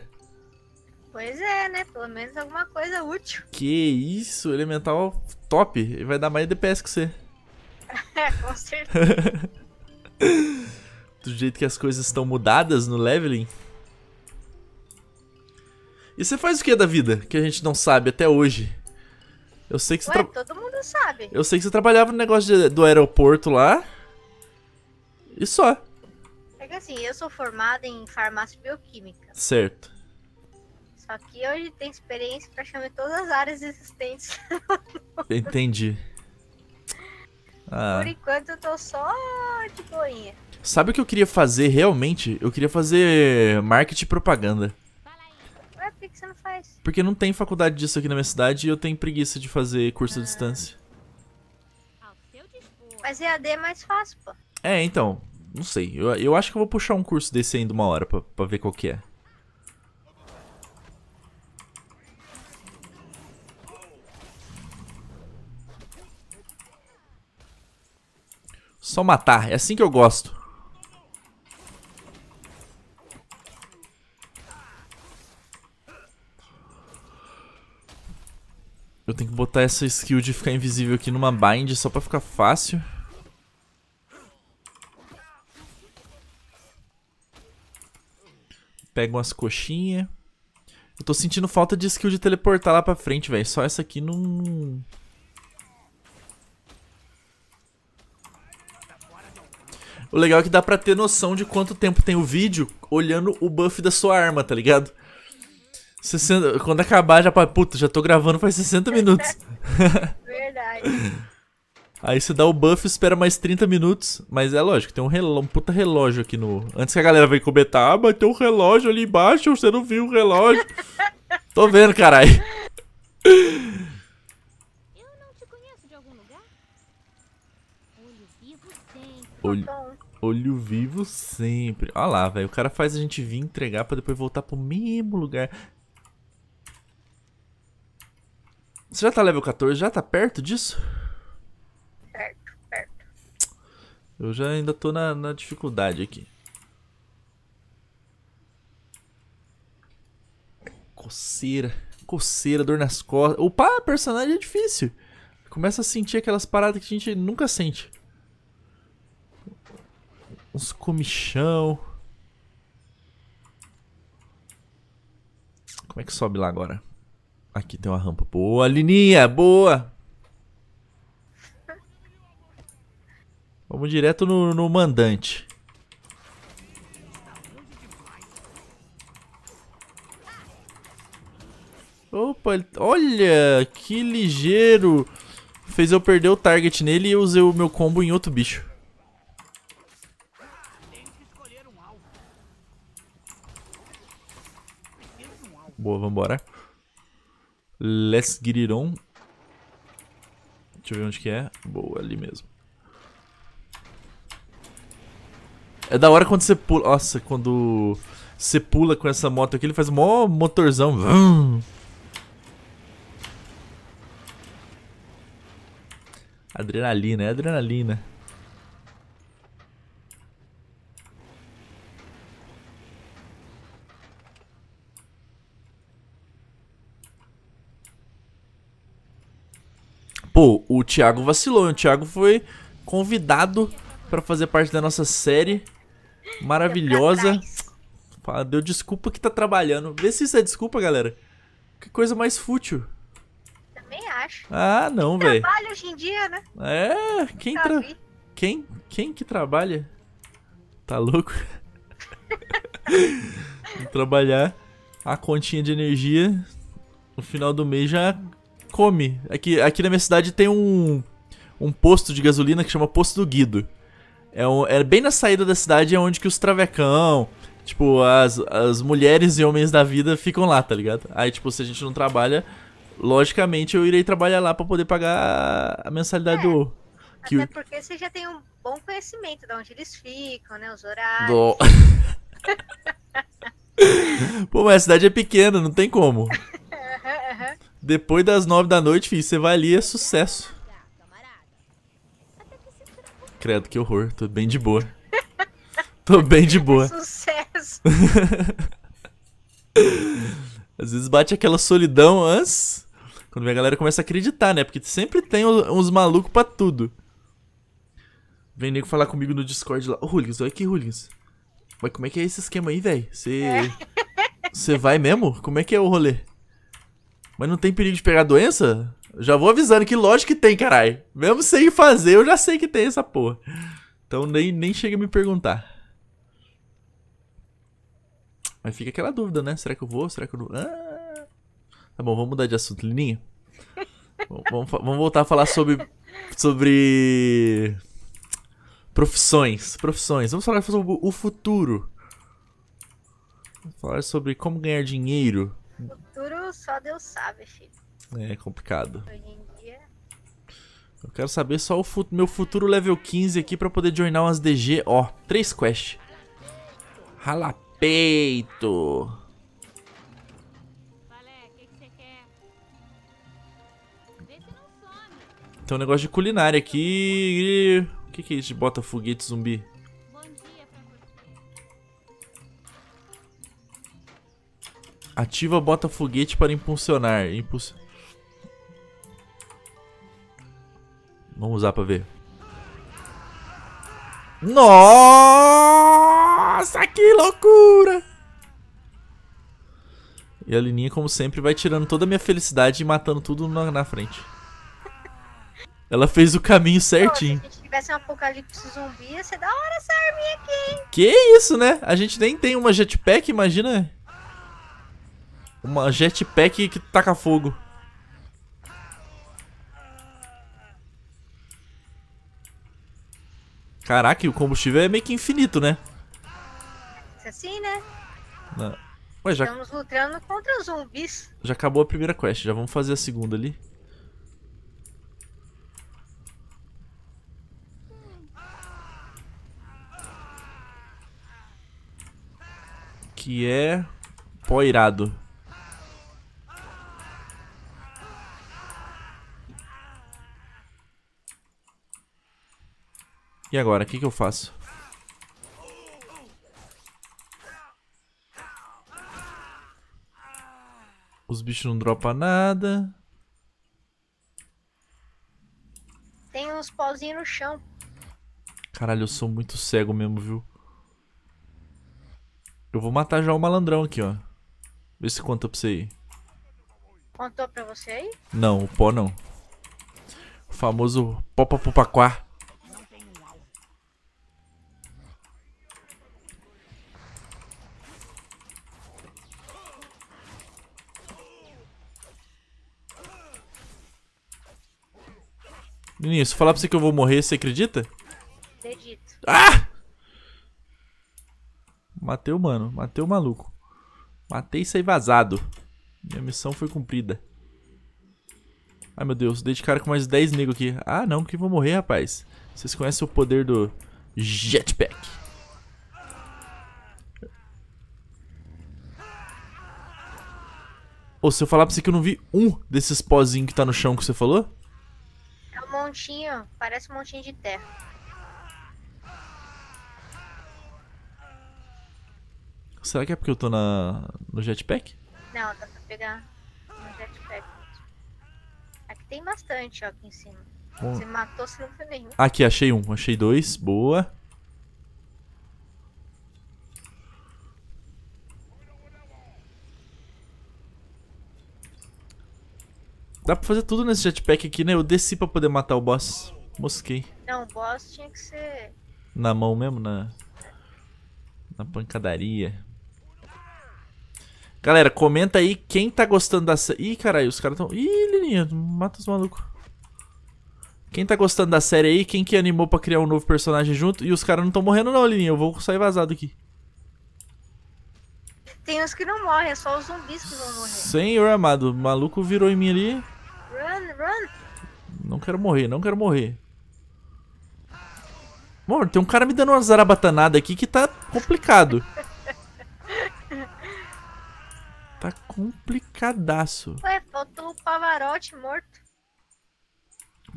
[SPEAKER 2] Pois é, né? Pelo menos alguma coisa útil.
[SPEAKER 1] Que isso, elemental top. Vai dar mais DPS que você. É, com certeza. do jeito que as coisas estão mudadas no leveling. E você faz o que da vida que a gente não sabe até hoje? Eu sei que você Ué, tra... todo mundo sabe. Eu sei que você trabalhava no negócio de, do aeroporto lá. E só.
[SPEAKER 2] É que assim, eu sou formada em farmácia bioquímica. Certo. Só que hoje tem experiência praticamente em todas as áreas existentes.
[SPEAKER 1] Entendi. Ah. Por enquanto
[SPEAKER 2] eu tô só
[SPEAKER 1] de boinha. Sabe o que eu queria fazer realmente? Eu queria fazer marketing e propaganda. Ué, por que você não faz? Porque não tem faculdade disso aqui na minha cidade e eu tenho preguiça de fazer curso ah. à distância.
[SPEAKER 2] Mas EAD é mais fácil, pô.
[SPEAKER 1] É, então. Não sei. Eu, eu acho que eu vou puxar um curso desse ainda uma hora pra, pra ver qual que é. Só matar. É assim que eu gosto. Eu tenho que botar essa skill de ficar invisível aqui numa bind só pra ficar fácil. pega umas coxinhas. Eu tô sentindo falta de skill de teleportar lá pra frente, velho. Só essa aqui não... O legal é que dá pra ter noção de quanto tempo tem o vídeo olhando o buff da sua arma, tá ligado? 60... Quando acabar, já... Puta, já tô gravando faz 60 minutos. Verdade. Aí você dá o buff, espera mais 30 minutos. Mas é lógico, tem um, relógio, um puta relógio aqui no. Antes que a galera venha comentar, ah, mas tem um relógio ali embaixo, você não viu o relógio. Tô vendo, caralho. Eu não te conheço de algum lugar? Olho vivo sempre. Olho, tá olho vivo sempre. Olha lá, velho. O cara faz a gente vir entregar pra depois voltar pro mesmo lugar. Você já tá level 14? Já tá perto disso? Eu já ainda tô na, na dificuldade aqui. Coceira. Coceira, dor nas costas. Opa, personagem é difícil. Começa a sentir aquelas paradas que a gente nunca sente. Uns comichão. Como é que sobe lá agora? Aqui tem uma rampa. Boa, Lininha! Boa! Vamos direto no, no mandante. Opa, olha, que ligeiro. Fez eu perder o target nele e usei o meu combo em outro bicho. Boa, vambora. Let's get it on. Deixa eu ver onde que é. Boa, ali mesmo. É da hora quando você pula. Nossa, quando você pula com essa moto aqui, ele faz maior motorzão. Vum. Adrenalina, é adrenalina. Pô, o Thiago vacilou. O Thiago foi convidado para fazer parte da nossa série maravilhosa. Fala, deu desculpa que tá trabalhando. Vê se isso é desculpa, galera. Que coisa mais fútil. Também acho. Ah, não, velho.
[SPEAKER 2] Trabalha hoje em dia, né?
[SPEAKER 1] É, quem tra... quem quem que trabalha? Tá louco? trabalhar a continha de energia no final do mês já come. Aqui, aqui na minha cidade tem um um posto de gasolina que chama Posto do Guido. É, um, é bem na saída da cidade é onde que os travecão, tipo, as, as mulheres e homens da vida ficam lá, tá ligado? Aí, tipo, se a gente não trabalha, logicamente eu irei trabalhar lá para poder pagar a mensalidade é, do. Que até
[SPEAKER 2] porque você já tem um bom conhecimento de onde eles ficam, né? Os horários. Do...
[SPEAKER 1] Pô, mas a cidade é pequena, não tem como. Depois das nove da noite, filho, você vai ali, é sucesso credo, que horror. Tô bem de boa. Tô bem de boa. Sucesso. Às vezes bate aquela solidão, antes. Quando a galera começa a acreditar, né? Porque sempre tem uns malucos pra tudo. Vem nego falar comigo no Discord lá. Ô, oh, olha aqui, Huligs. Mas como é que é esse esquema aí, velho? Você. Você é. vai mesmo? Como é que é o rolê? Mas não tem perigo de pegar doença? Já vou avisando que lógico que tem, caralho. Mesmo sem fazer, eu já sei que tem essa porra. Então nem, nem chega a me perguntar. Mas fica aquela dúvida, né? Será que eu vou? Será que eu não. Ah. Tá bom, vamos mudar de assunto, Lininha. vamos, vamos voltar a falar sobre. Sobre. Profissões. Profissões. Vamos falar sobre o futuro. Vamos falar sobre como ganhar dinheiro.
[SPEAKER 2] O futuro só Deus sabe, filho.
[SPEAKER 1] É complicado. Eu quero saber só o fut meu futuro level 15 aqui pra poder joinar umas DG. Ó, três quests. Ralapeito. Tem um negócio de culinária aqui. O que, que é isso de bota foguete zumbi? Ativa bota foguete para impulsionar. Impulsionar. Vamos usar pra ver. Nossa, que loucura! E a Lininha, como sempre, vai tirando toda a minha felicidade e matando tudo na, na frente. Ela fez o caminho certinho. Pô, se a
[SPEAKER 2] gente tivesse um apocalipse zumbi, ia ser da hora essa arminha aqui,
[SPEAKER 1] hein? Que isso, né? A gente nem tem uma jetpack, imagina. Uma jetpack que taca fogo. Caraca, e o combustível é meio que infinito, né? É assim, né? Não. Ué, já...
[SPEAKER 2] Estamos lutando contra os zumbis.
[SPEAKER 1] Já acabou a primeira quest, já vamos fazer a segunda ali. Que é... Pó irado. E agora, o que, que eu faço? Os bichos não dropam nada.
[SPEAKER 2] Tem uns pauzinhos no chão.
[SPEAKER 1] Caralho, eu sou muito cego mesmo, viu? Eu vou matar já o malandrão aqui, ó. Vê se conta pra você aí. Contou pra você aí? Não, o pó não. O famoso pó pra pupaquá. Menino, se falar pra você que eu vou morrer, você acredita? Acredito. Ah! Matei o mano, matei o maluco. Matei e saí vazado. Minha missão foi cumprida. Ai meu Deus, dei de cara com mais 10 negros aqui. Ah não, que vou morrer, rapaz. Vocês conhecem o poder do jetpack. Ou se eu falar pra você que eu não vi um desses pozinhos que tá no chão que você falou?
[SPEAKER 2] montinho, parece um montinho de terra.
[SPEAKER 1] Será que é porque eu tô na no jetpack?
[SPEAKER 2] Não, dá pra pegar no jetpack. Aqui tem bastante, ó, aqui em cima. Bom. Você matou, você não foi nenhum. Aqui,
[SPEAKER 1] achei um, achei dois, boa. Dá pra fazer tudo nesse jetpack aqui, né? Eu desci pra poder matar o boss. Mosquei. Não, o boss tinha que ser... Na mão mesmo, na... Na pancadaria. Galera, comenta aí quem tá gostando da série... Ih, caralho, os caras tão... Ih, Lilinha, mata os malucos. Quem tá gostando da série aí, quem que animou pra criar um novo personagem junto. E os caras não tão morrendo não, Lininha. Eu vou sair vazado aqui.
[SPEAKER 2] Tem uns que não morrem, é só os zumbis que vão morrer.
[SPEAKER 1] Senhor amado, o maluco virou em mim ali run. Não quero morrer, não quero morrer. Mano, tem um cara me dando uma zarabatanada aqui que tá complicado. tá complicadaço.
[SPEAKER 2] Ué, faltou o Pavarotti morto.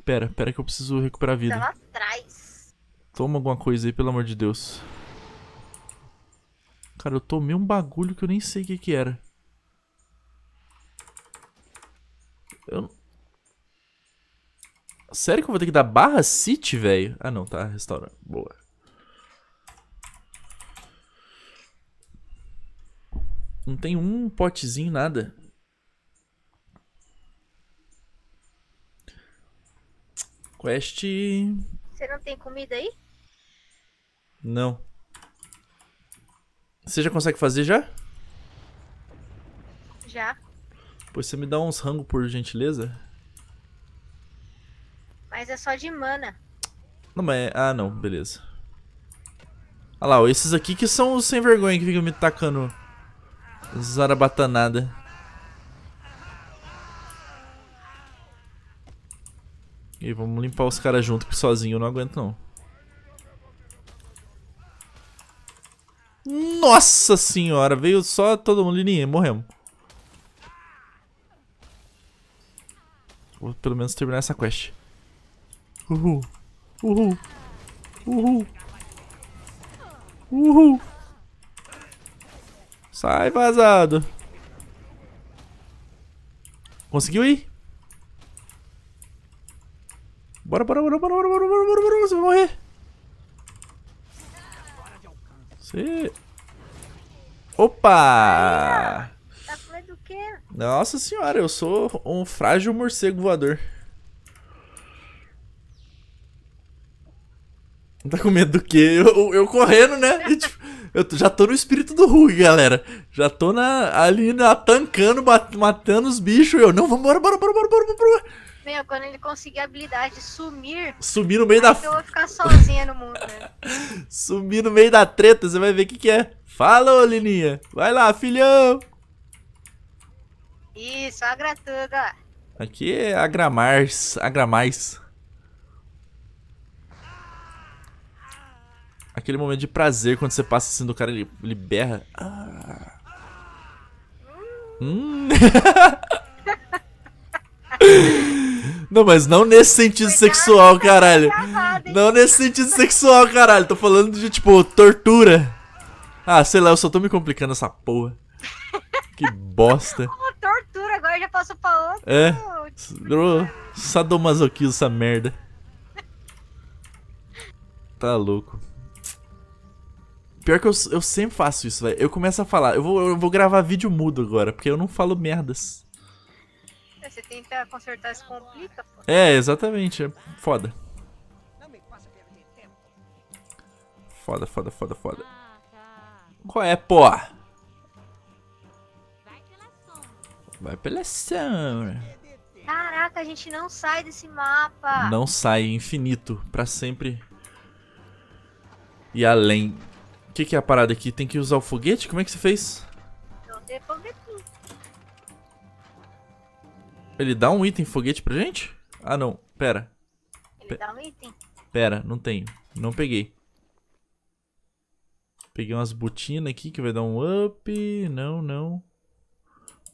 [SPEAKER 1] Pera, pera que eu preciso recuperar a vida. Tá lá
[SPEAKER 2] atrás.
[SPEAKER 1] Toma alguma coisa aí, pelo amor de Deus. Cara, eu tomei um bagulho que eu nem sei o que que era. Eu, Sério que eu vou ter que dar barra city, velho? Ah, não, tá. Restaurante. Boa. Não tem um potezinho, nada. Quest...
[SPEAKER 2] Você não tem comida aí?
[SPEAKER 1] Não. Você já consegue fazer já? Já. Pois você me dá uns rangos, por gentileza?
[SPEAKER 2] Mas é só de mana.
[SPEAKER 1] Não, mas... É- ah, não. Beleza. Olha ah lá, esses aqui que são os sem vergonha que ficam me tacando zarabatanada. E vamos limpar os caras junto, que sozinho eu não aguento não. Nossa senhora, veio só todo mundo e morremos. Vou pelo menos terminar essa quest. Uhul. Uhul. Uhul. Uhul. Sai, vazado. Conseguiu ir? Bora, bora, bora, bora, bora, bora, bora, bora, bora, você vai morrer. Você... Opa! Tá Nossa senhora, eu sou um frágil morcego voador. tá com medo do quê? Eu, eu correndo, né? E, tipo, eu já tô no espírito do Hulk, galera. Já tô na, ali na, tancando, bat, matando os bichos. Eu, não, vambora, bora, bora, bora, bora, bora.
[SPEAKER 2] Meu, quando ele conseguir a habilidade de sumir. Sumir no meio da. Eu vou ficar sozinha no mundo,
[SPEAKER 1] né? sumir no meio da treta, você vai ver o que, que é. Fala, Lininha. Vai lá, filhão.
[SPEAKER 2] Isso, agra tudo. ó.
[SPEAKER 1] Aqui é agramars, agramais. Aquele momento de prazer quando você passa assim do cara, ele, ele berra. Ah. Hum. Não, mas não nesse sentido sexual, tá caralho. não nesse sentido sexual, caralho. Tô falando de, tipo, tortura. Ah, sei lá, eu só tô me complicando essa porra. Que bosta. tortura, agora já passou pra outro. É. Tipo, sadomasoquismo essa merda. Tá louco. Pior que eu, eu sempre faço isso, velho. Eu começo a falar. Eu vou, eu vou gravar vídeo mudo agora, porque eu não falo merdas.
[SPEAKER 2] É, você tenta consertar, se complica, pô.
[SPEAKER 1] É, exatamente. É foda. Foda, foda, foda, foda. Qual é, pô? Vai pela sombra.
[SPEAKER 2] Caraca, a gente não sai desse mapa. Não
[SPEAKER 1] sai, é infinito, para sempre e além que, que é a parada aqui? Tem que usar o foguete? Como é que você fez? Não tem Ele dá um item foguete pra gente? Ah, não. Pera. Ele dá um item. Pera, não tenho. Não peguei. Peguei umas botinas aqui que vai dar um up. Não, não.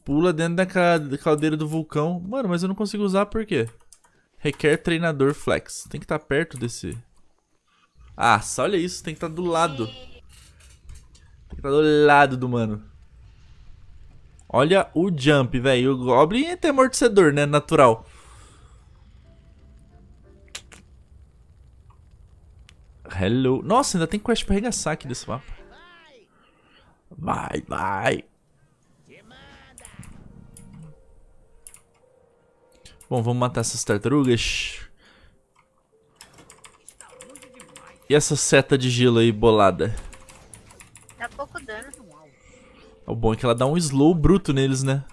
[SPEAKER 1] Pula dentro da caldeira do vulcão. Mano, mas eu não consigo usar por quê? Requer treinador flex. Tem que estar tá perto desse... Ah, olha isso. Tem que estar tá do lado. E... É. Ele tá do lado do mano. Olha o jump, velho. O Goblin é amortecedor, né? Natural. Hello. Nossa, ainda tem quest pra arregaçar aqui desse mapa. Vai, vai. Bom, vamos matar essas tartarugas. E essa seta de gelo aí bolada?
[SPEAKER 2] Dá pouco dano.
[SPEAKER 1] O bom é que ela dá um slow bruto neles, né?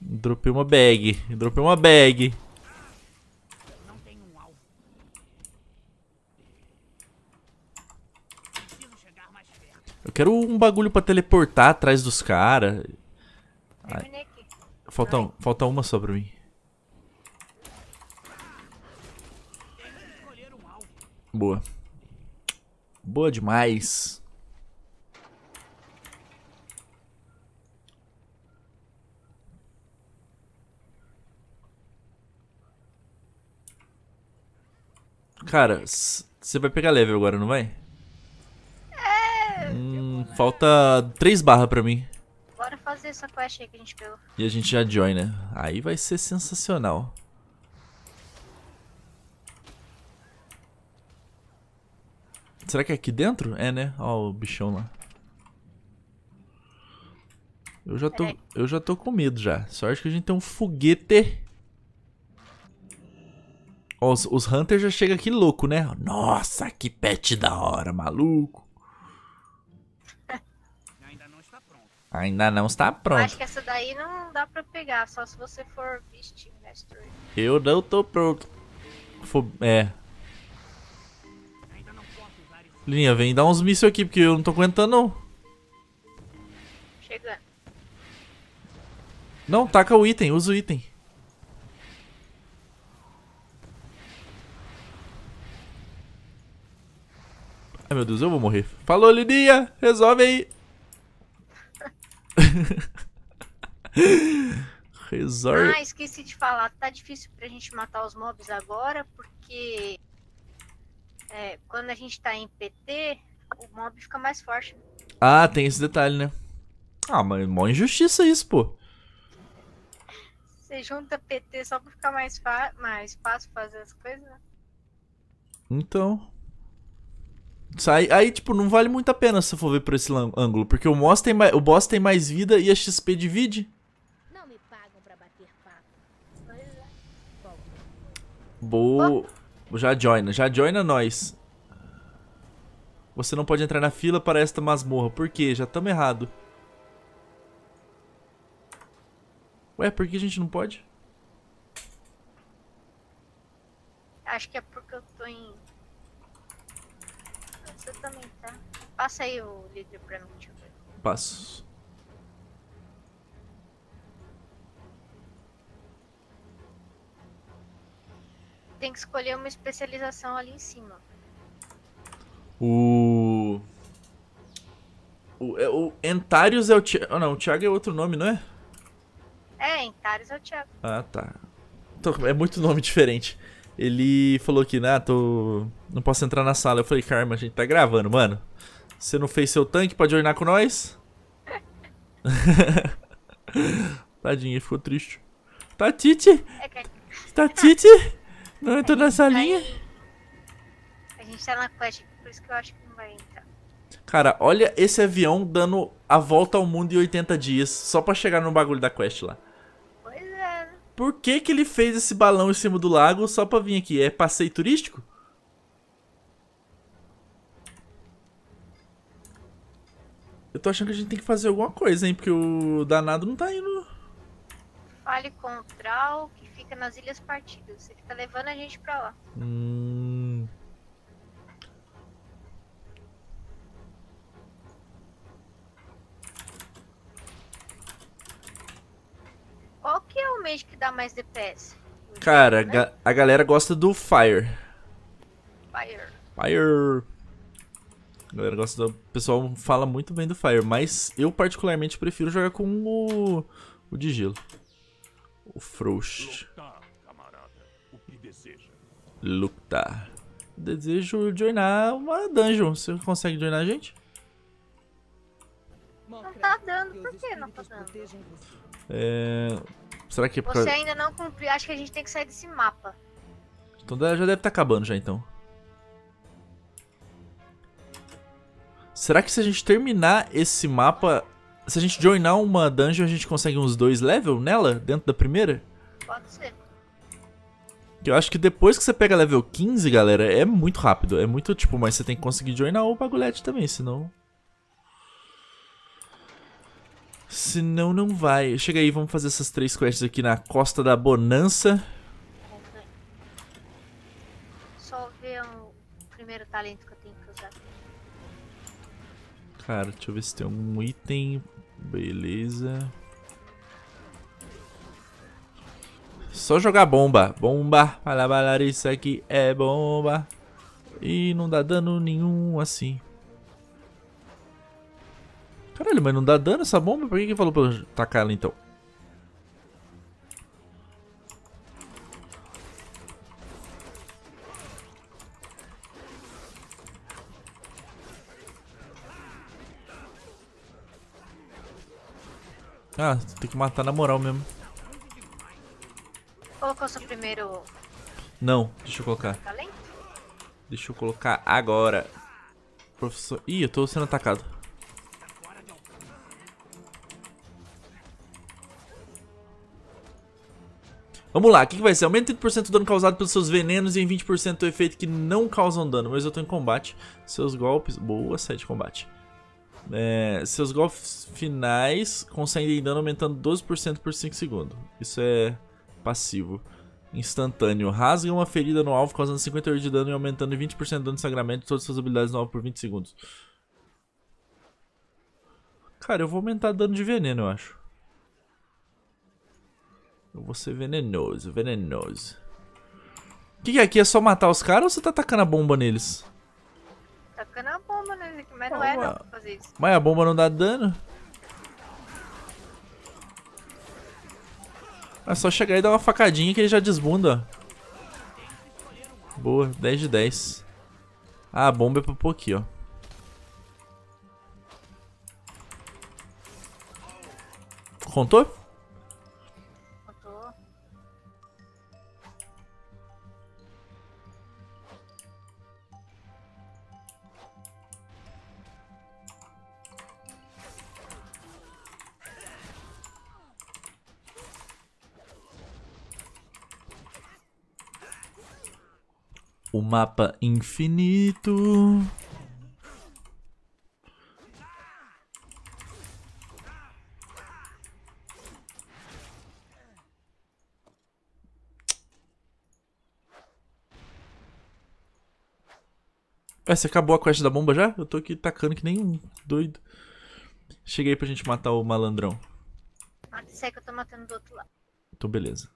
[SPEAKER 1] Dropei uma bag. Dropei uma bag. Não tem um alvo. Eu quero um bagulho pra teleportar atrás dos caras. Terminei Falta, um, falta uma só pra mim. Boa. Boa demais. Cara, você vai pegar level agora, não vai?
[SPEAKER 2] É,
[SPEAKER 1] hum, falta três barras pra mim.
[SPEAKER 2] Bora fazer essa quest aí que a gente pegou.
[SPEAKER 1] E a gente já join, né? Aí vai ser sensacional. Será que é aqui dentro? É, né? Ó o bichão lá. Eu já tô, eu já tô com medo já. Sorte que a gente tem um foguete. Ó, os, os Hunters já chegam aqui louco, né? Nossa, que pet da hora, maluco. Tá pronto. Ainda não está pronto. Acho que
[SPEAKER 2] essa daí não dá pra pegar, só se você for vestir mestre. Né,
[SPEAKER 1] eu não tô pronto. For... É. Linha, vem dar uns mísseis aqui, porque eu não tô aguentando não. Chegando. Não, taca o item, usa o item. Ai meu Deus, eu vou morrer. Falou, Lininha! Resolve aí! Resort. Ah,
[SPEAKER 2] esqueci de falar. Tá difícil pra gente matar os mobs agora, porque é, quando a gente tá em PT, o mob fica mais forte.
[SPEAKER 1] Ah, tem esse detalhe, né? Ah, mas é mó injustiça isso, pô.
[SPEAKER 2] Você junta PT só pra ficar mais, mais fácil fazer as coisas, né?
[SPEAKER 1] Então. Aí, aí, tipo, não vale muito a pena se for ver por esse ângulo, porque o boss tem mais, o boss tem mais vida e a XP divide. Boa. Já joina, já joina nós. Você não pode entrar na fila para esta masmorra. Por quê? Já estamos errado. Ué, por que a gente não pode?
[SPEAKER 2] Acho que é porque eu tô em Passa aí o líder pra mim, deixa eu ver.
[SPEAKER 1] Passo.
[SPEAKER 2] Tem que escolher uma especialização ali em cima.
[SPEAKER 1] O. O, o Entarius é o Thiago. É oh, ah, não, o Tiago é outro nome, não é?
[SPEAKER 2] É, Entarius é o Tiago.
[SPEAKER 1] Ah, tá. É muito nome diferente. Ele falou que, né tô. Não posso entrar na sala. Eu falei, Karma, a gente tá gravando, mano. Você não fez seu tanque pra joinar com nós? Tadinha ficou triste. Tatite! Tá, é Tatite! Tá, não entrou nessa linha.
[SPEAKER 2] a gente tá na quest, por isso que eu acho que não vai entrar.
[SPEAKER 1] Cara, olha esse avião dando a volta ao mundo em 80 dias, só pra chegar no bagulho da quest lá. Pois é. Por que que ele fez esse balão em cima do lago só pra vir aqui? É passeio turístico? Eu tô achando que a gente tem que fazer alguma coisa, hein? Porque o danado não tá indo.
[SPEAKER 2] Fale com o Trau, que fica nas Ilhas Partidas. Ele tá levando a gente pra lá.
[SPEAKER 1] Hum.
[SPEAKER 2] Qual que é o mage que dá mais DPS?
[SPEAKER 1] Cara, né? a galera gosta do Fire. Fire. Fire. O é negócio do pessoal fala muito bem do Fire, mas eu particularmente prefiro jogar com o, o de gelo. O Frost. Lutar. Desejo joinar uma dungeon. Você consegue joinar a gente?
[SPEAKER 2] Não tá dando, por que não tá dando?
[SPEAKER 1] É... Será que... É Você causa...
[SPEAKER 2] ainda não cumpriu, acho que a gente tem que sair desse mapa.
[SPEAKER 1] Então já deve estar tá acabando já então. Será que se a gente terminar esse mapa, se a gente joinar uma dungeon, a gente consegue uns dois level nela, dentro da primeira? Pode ser. Eu acho que depois que você pega level 15, galera, é muito rápido. É muito, tipo, mas você tem que conseguir joinar o bagulhete também, senão... Senão não vai. Chega aí, vamos fazer essas três quests aqui na Costa da Bonança.
[SPEAKER 2] Só ver o primeiro talento que
[SPEAKER 1] Cara, deixa eu ver se tem algum item. Beleza. Só jogar bomba. Bomba. Fala, balar isso aqui é bomba. E não dá dano nenhum assim. Caralho, mas não dá dano essa bomba? Por que que falou pra eu tacar ela então? Ah, tem que matar na moral mesmo.
[SPEAKER 2] Colocou seu primeiro...
[SPEAKER 1] Não, deixa eu colocar. Talento? Deixa eu colocar agora. Professor... Ih, eu tô sendo atacado. Vamos lá, o que, que vai ser? Aumenta 30% do dano causado pelos seus venenos e em 20% do efeito que não causam dano, mas eu tô em combate. Seus golpes... Boa, sai de combate. É, seus golpes finais conseguem dano aumentando 12% por 5 segundos. Isso é passivo. Instantâneo. Rasga uma ferida no alvo, causando 58 de dano e aumentando 20% de dano de sangramento de todas as suas habilidades no alvo por 20 segundos. Cara, eu vou aumentar dano de veneno, eu acho. Eu vou ser venenoso, venenoso. O que, que é aqui? É só matar os caras ou você tá atacando a bomba neles?
[SPEAKER 2] Tacando a bomba, né? Mas não era é, pra fazer isso.
[SPEAKER 1] Mas a bomba não dá dano? É só chegar e dar uma facadinha que ele já desbunda. Boa, 10 de 10. Ah, a bomba é pra pôr aqui, ó. Contou? o mapa infinito. É, você acabou a quest da bomba já? Eu tô aqui tacando que nem um doido. Cheguei pra gente matar o malandrão.
[SPEAKER 2] Ah, isso ser é que eu tô matando do outro lado.
[SPEAKER 1] Então beleza.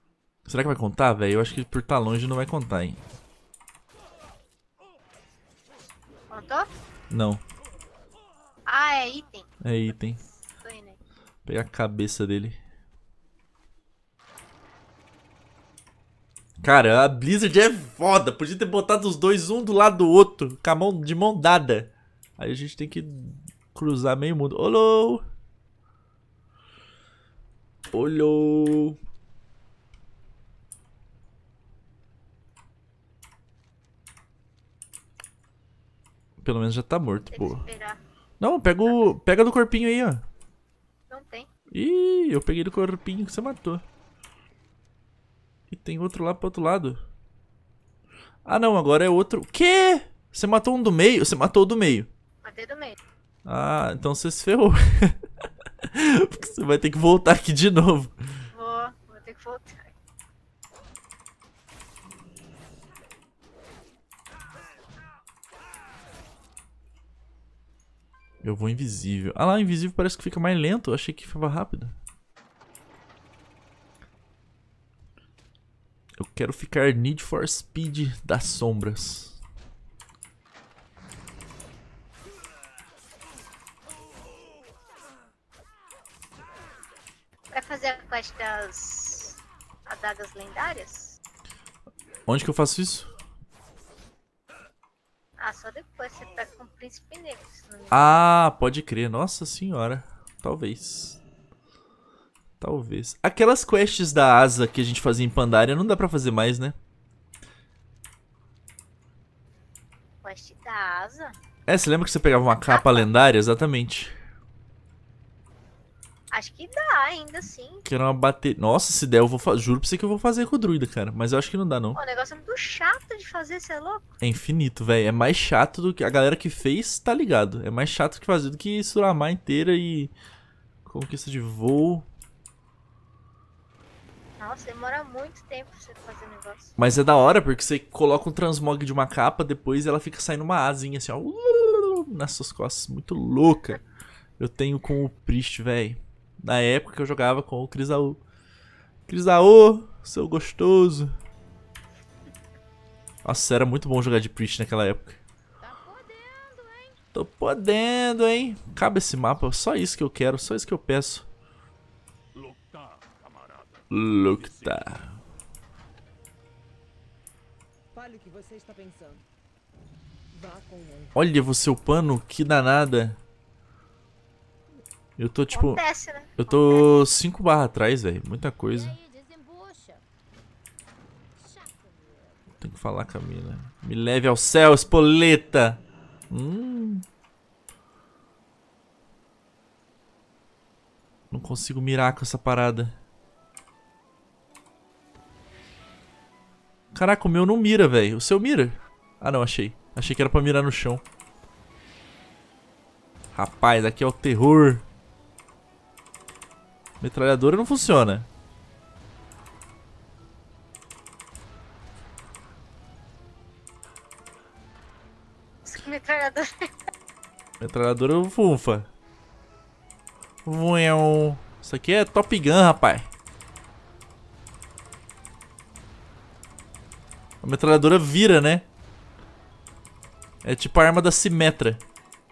[SPEAKER 1] Será que vai contar, velho? Eu acho que por estar tá longe não vai contar, hein. levantou? Não.
[SPEAKER 2] Ah, é item.
[SPEAKER 1] É item. Tô indo aí. Vou pegar a cabeça dele. Cara, a Blizzard é foda. Podia ter botado os dois um do lado do outro, com a mão de mão dada. Aí a gente tem que cruzar meio mundo. Olô! Olô! Pelo menos já tá morto, pô. Não, pega, o, pega do corpinho aí, ó. Não tem. Ih, eu peguei do corpinho que você matou. E tem outro lá pro outro lado. Ah, não, agora é outro. Quê? Você matou um do meio? Você matou o do meio. Matei do meio. Ah, então você se ferrou. Porque você vai ter que voltar aqui de novo. Vou, vou ter que voltar. Eu vou invisível. Ah lá, invisível parece que fica mais lento. Eu achei que ficava rápido. Eu quero ficar Need for Speed das sombras.
[SPEAKER 2] Pra fazer a quest das adagas lendárias?
[SPEAKER 1] Onde que eu faço isso? Ah, só depois você tá com o príncipe negro. Ah, pode crer. Nossa senhora. Talvez. Talvez. Aquelas quests da asa que a gente fazia em Pandaria não dá pra fazer mais, né? Quest da asa? É, você lembra que você pegava uma capa lendária? Exatamente.
[SPEAKER 2] Acho que dá ainda, sim.
[SPEAKER 1] Quero uma bater. Nossa, se der, eu vou fa... Juro pra você que eu vou fazer com o druida, cara. Mas eu acho que não dá, não. o
[SPEAKER 2] negócio é muito chato de fazer, você é louco?
[SPEAKER 1] É infinito, velho. É mais chato do que. A galera que fez, tá ligado. É mais chato que fazer do que Suramar inteira e. Conquista de voo.
[SPEAKER 2] Nossa, demora muito tempo pra você fazer o negócio.
[SPEAKER 1] Mas é da hora, porque você coloca um transmog de uma capa, depois ela fica saindo uma asinha assim, ó. Nas suas costas. Muito louca. Eu tenho com o Priest, velho na época que eu jogava com o Crisaú. Crisaú, seu gostoso. Nossa, era muito bom jogar de Priest naquela época. Tá Tô podendo, hein? Cabe esse mapa, só isso que eu quero, só isso que eu peço. Lutar, Olha você o pano, que danada. Eu tô tipo. Acontece, né? Eu tô 5 barra atrás, velho. Muita coisa. Tem que falar, Camila. Me leve ao céu, espoleta! Hum. Não consigo mirar com essa parada. Caraca, o meu não mira, velho. O seu mira? Ah, não, achei. Achei que era pra mirar no chão. Rapaz, aqui é o terror. Metralhadora não funciona. Metralhadora. Metralhadora é funfa. Vunhão. É Isso aqui é Top Gun, rapaz. A metralhadora vira, né? É tipo a arma da Simetra.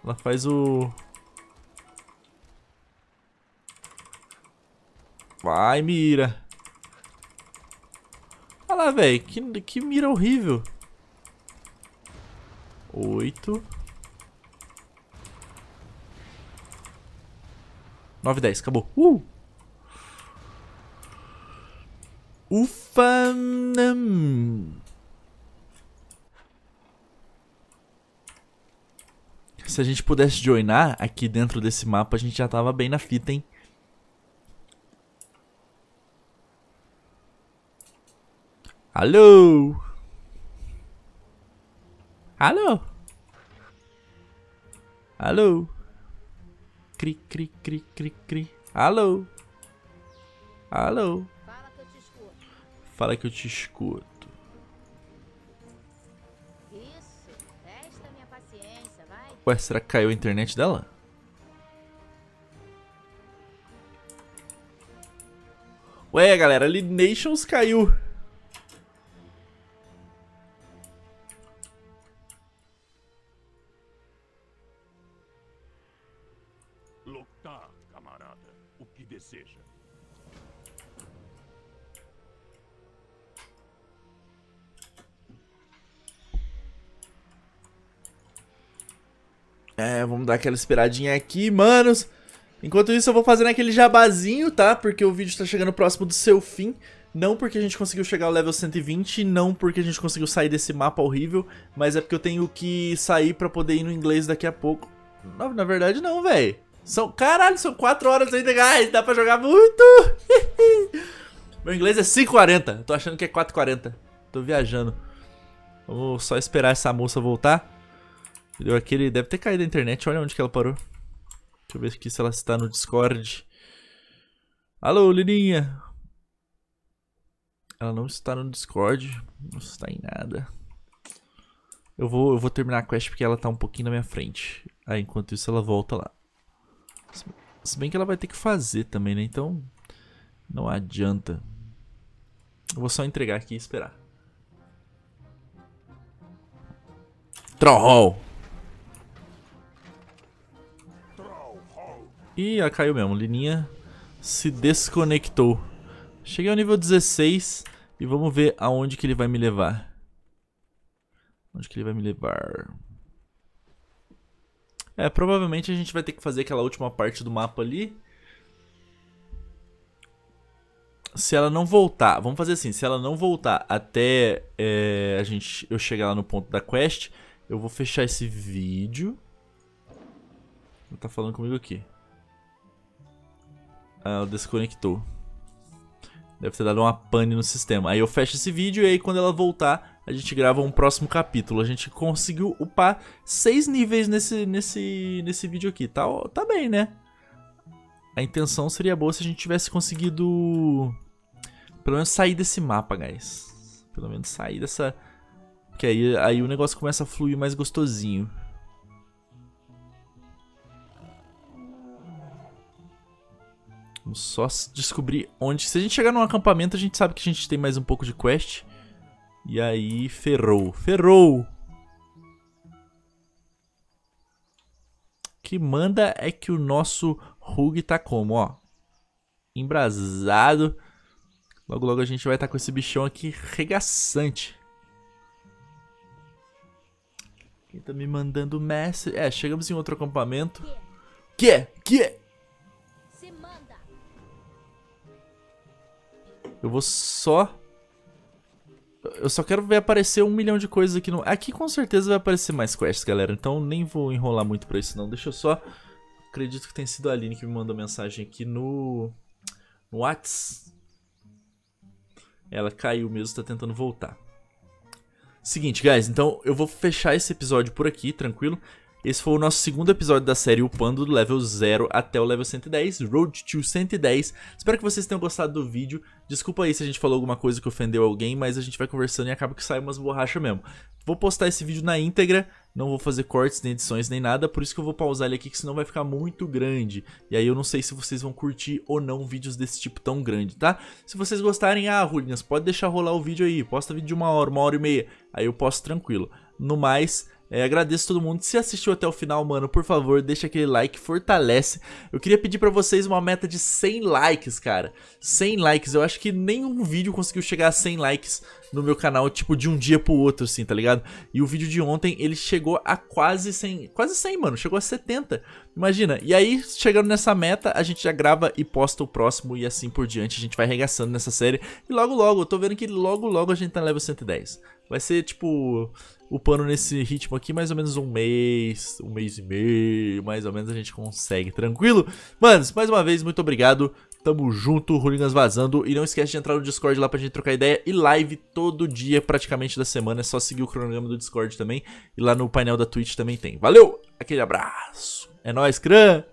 [SPEAKER 1] Ela faz o... Vai, mira. Olha lá, velho. Que, que mira horrível. Oito. Nove, dez. Acabou. Uh! Ufa! Se a gente pudesse joinar aqui dentro desse mapa, a gente já tava bem na fita, hein? Alô? Alô? Alô? Cri, cri, cri, cri, cri. Alô? Alô? Fala que eu te escuto. Fala que eu te escuto. Isso, minha paciência, vai. Ué, será que caiu a internet dela? Ué, galera, Nations caiu. É, vamos dar aquela esperadinha aqui, manos. Enquanto isso, eu vou fazendo aquele jabazinho, tá? Porque o vídeo tá chegando próximo do seu fim. Não porque a gente conseguiu chegar ao level 120, não porque a gente conseguiu sair desse mapa horrível, mas é porque eu tenho que sair pra poder ir no inglês daqui a pouco. na verdade não, velho. São, caralho, são 4 horas ainda, guys, dá pra jogar muito! Meu inglês é 5,40, tô achando que é 4,40, tô viajando. Vamos só esperar essa moça voltar. Deu aquele. Deve ter caído da internet, olha onde que ela parou. Deixa eu ver aqui se ela está no Discord. Alô, Lininha! Ela não está no Discord, não está em nada. Eu vou, eu vou terminar a quest porque ela está um pouquinho na minha frente. Aí, enquanto isso, ela volta lá. Se bem que ela vai ter que fazer também, né? Então, não adianta. Eu vou só entregar aqui e esperar. Troll! Ih, caiu mesmo. Lininha se desconectou. Cheguei ao nível 16 e vamos ver aonde que ele vai me levar. Onde que ele vai me levar? É, provavelmente a gente vai ter que fazer aquela última parte do mapa ali. Se ela não voltar, vamos fazer assim, se ela não voltar até é, a gente, eu chegar lá no ponto da quest, eu vou fechar esse vídeo. Tá falando comigo aqui. Ah, ela desconectou. Deve ter dado uma pane no sistema. Aí eu fecho esse vídeo e aí quando ela voltar, a gente grava um próximo capítulo. A gente conseguiu upar seis níveis nesse, nesse, nesse vídeo aqui. Tá, tá bem, né? A intenção seria boa se a gente tivesse conseguido... Pelo menos sair desse mapa, guys. Pelo menos sair dessa... Porque aí, aí o negócio começa a fluir mais gostosinho. Vamos só descobrir onde... Se a gente chegar num acampamento, a gente sabe que a gente tem mais um pouco de quest. E aí, ferrou. Ferrou! que manda é que o nosso Rug tá como, ó. Embrasado. Logo, logo a gente vai estar tá com esse bichão aqui regaçante. Quem tá me mandando mestre? É, chegamos em outro acampamento. Que? É? Que? É? Eu vou só... Eu só quero ver aparecer um milhão de coisas aqui no... Aqui com certeza vai aparecer mais quests, galera. Então nem vou enrolar muito pra isso, não. Deixa eu só... Acredito que tem sido a Aline que me mandou mensagem aqui no... No Whats. Ela caiu mesmo, tá tentando voltar. Seguinte, guys, então eu vou fechar esse episódio por aqui, tranquilo? Esse foi o nosso segundo episódio da série Upando do level 0 até o level 110, Road to 110. Espero que vocês tenham gostado do vídeo. Desculpa aí se a gente falou alguma coisa que ofendeu alguém, mas a gente vai conversando e acaba que sai umas borrachas mesmo. Vou postar esse vídeo na íntegra, não vou fazer cortes, nem edições, nem nada, por isso que eu vou pausar ele aqui, que senão vai ficar muito grande. E aí eu não sei se vocês vão curtir ou não vídeos desse tipo tão grande, tá? Se vocês gostarem, ah, Rulinas, pode deixar rolar o vídeo aí, posta vídeo de uma hora, uma hora e meia, aí eu posto tranquilo. No mais, é, agradeço todo mundo. Se assistiu até o final, mano, por favor, deixa aquele like, fortalece. Eu queria pedir pra vocês uma meta de 100 likes, cara. 100 likes. Eu acho que nenhum vídeo conseguiu chegar a 100 likes no meu canal, tipo, de um dia pro outro, assim, tá ligado? E o vídeo de ontem, ele chegou a quase 100, quase 100, mano, chegou a 70, imagina. E aí, chegando nessa meta, a gente já grava e posta o próximo e assim por diante, a gente vai arregaçando nessa série. E logo, logo, eu tô vendo que logo, logo a gente tá no level 110. Vai ser, tipo, o pano nesse ritmo aqui, mais ou menos um mês, um mês e meio, mais ou menos a gente consegue, tranquilo? Manos, mais uma vez, muito obrigado Tamo junto, Hooligans vazando. E não esquece de entrar no Discord lá pra gente trocar ideia. E live todo dia, praticamente da semana. É só seguir o cronograma do Discord também. E lá no painel da Twitch também tem. Valeu, aquele abraço. É nóis, Cran!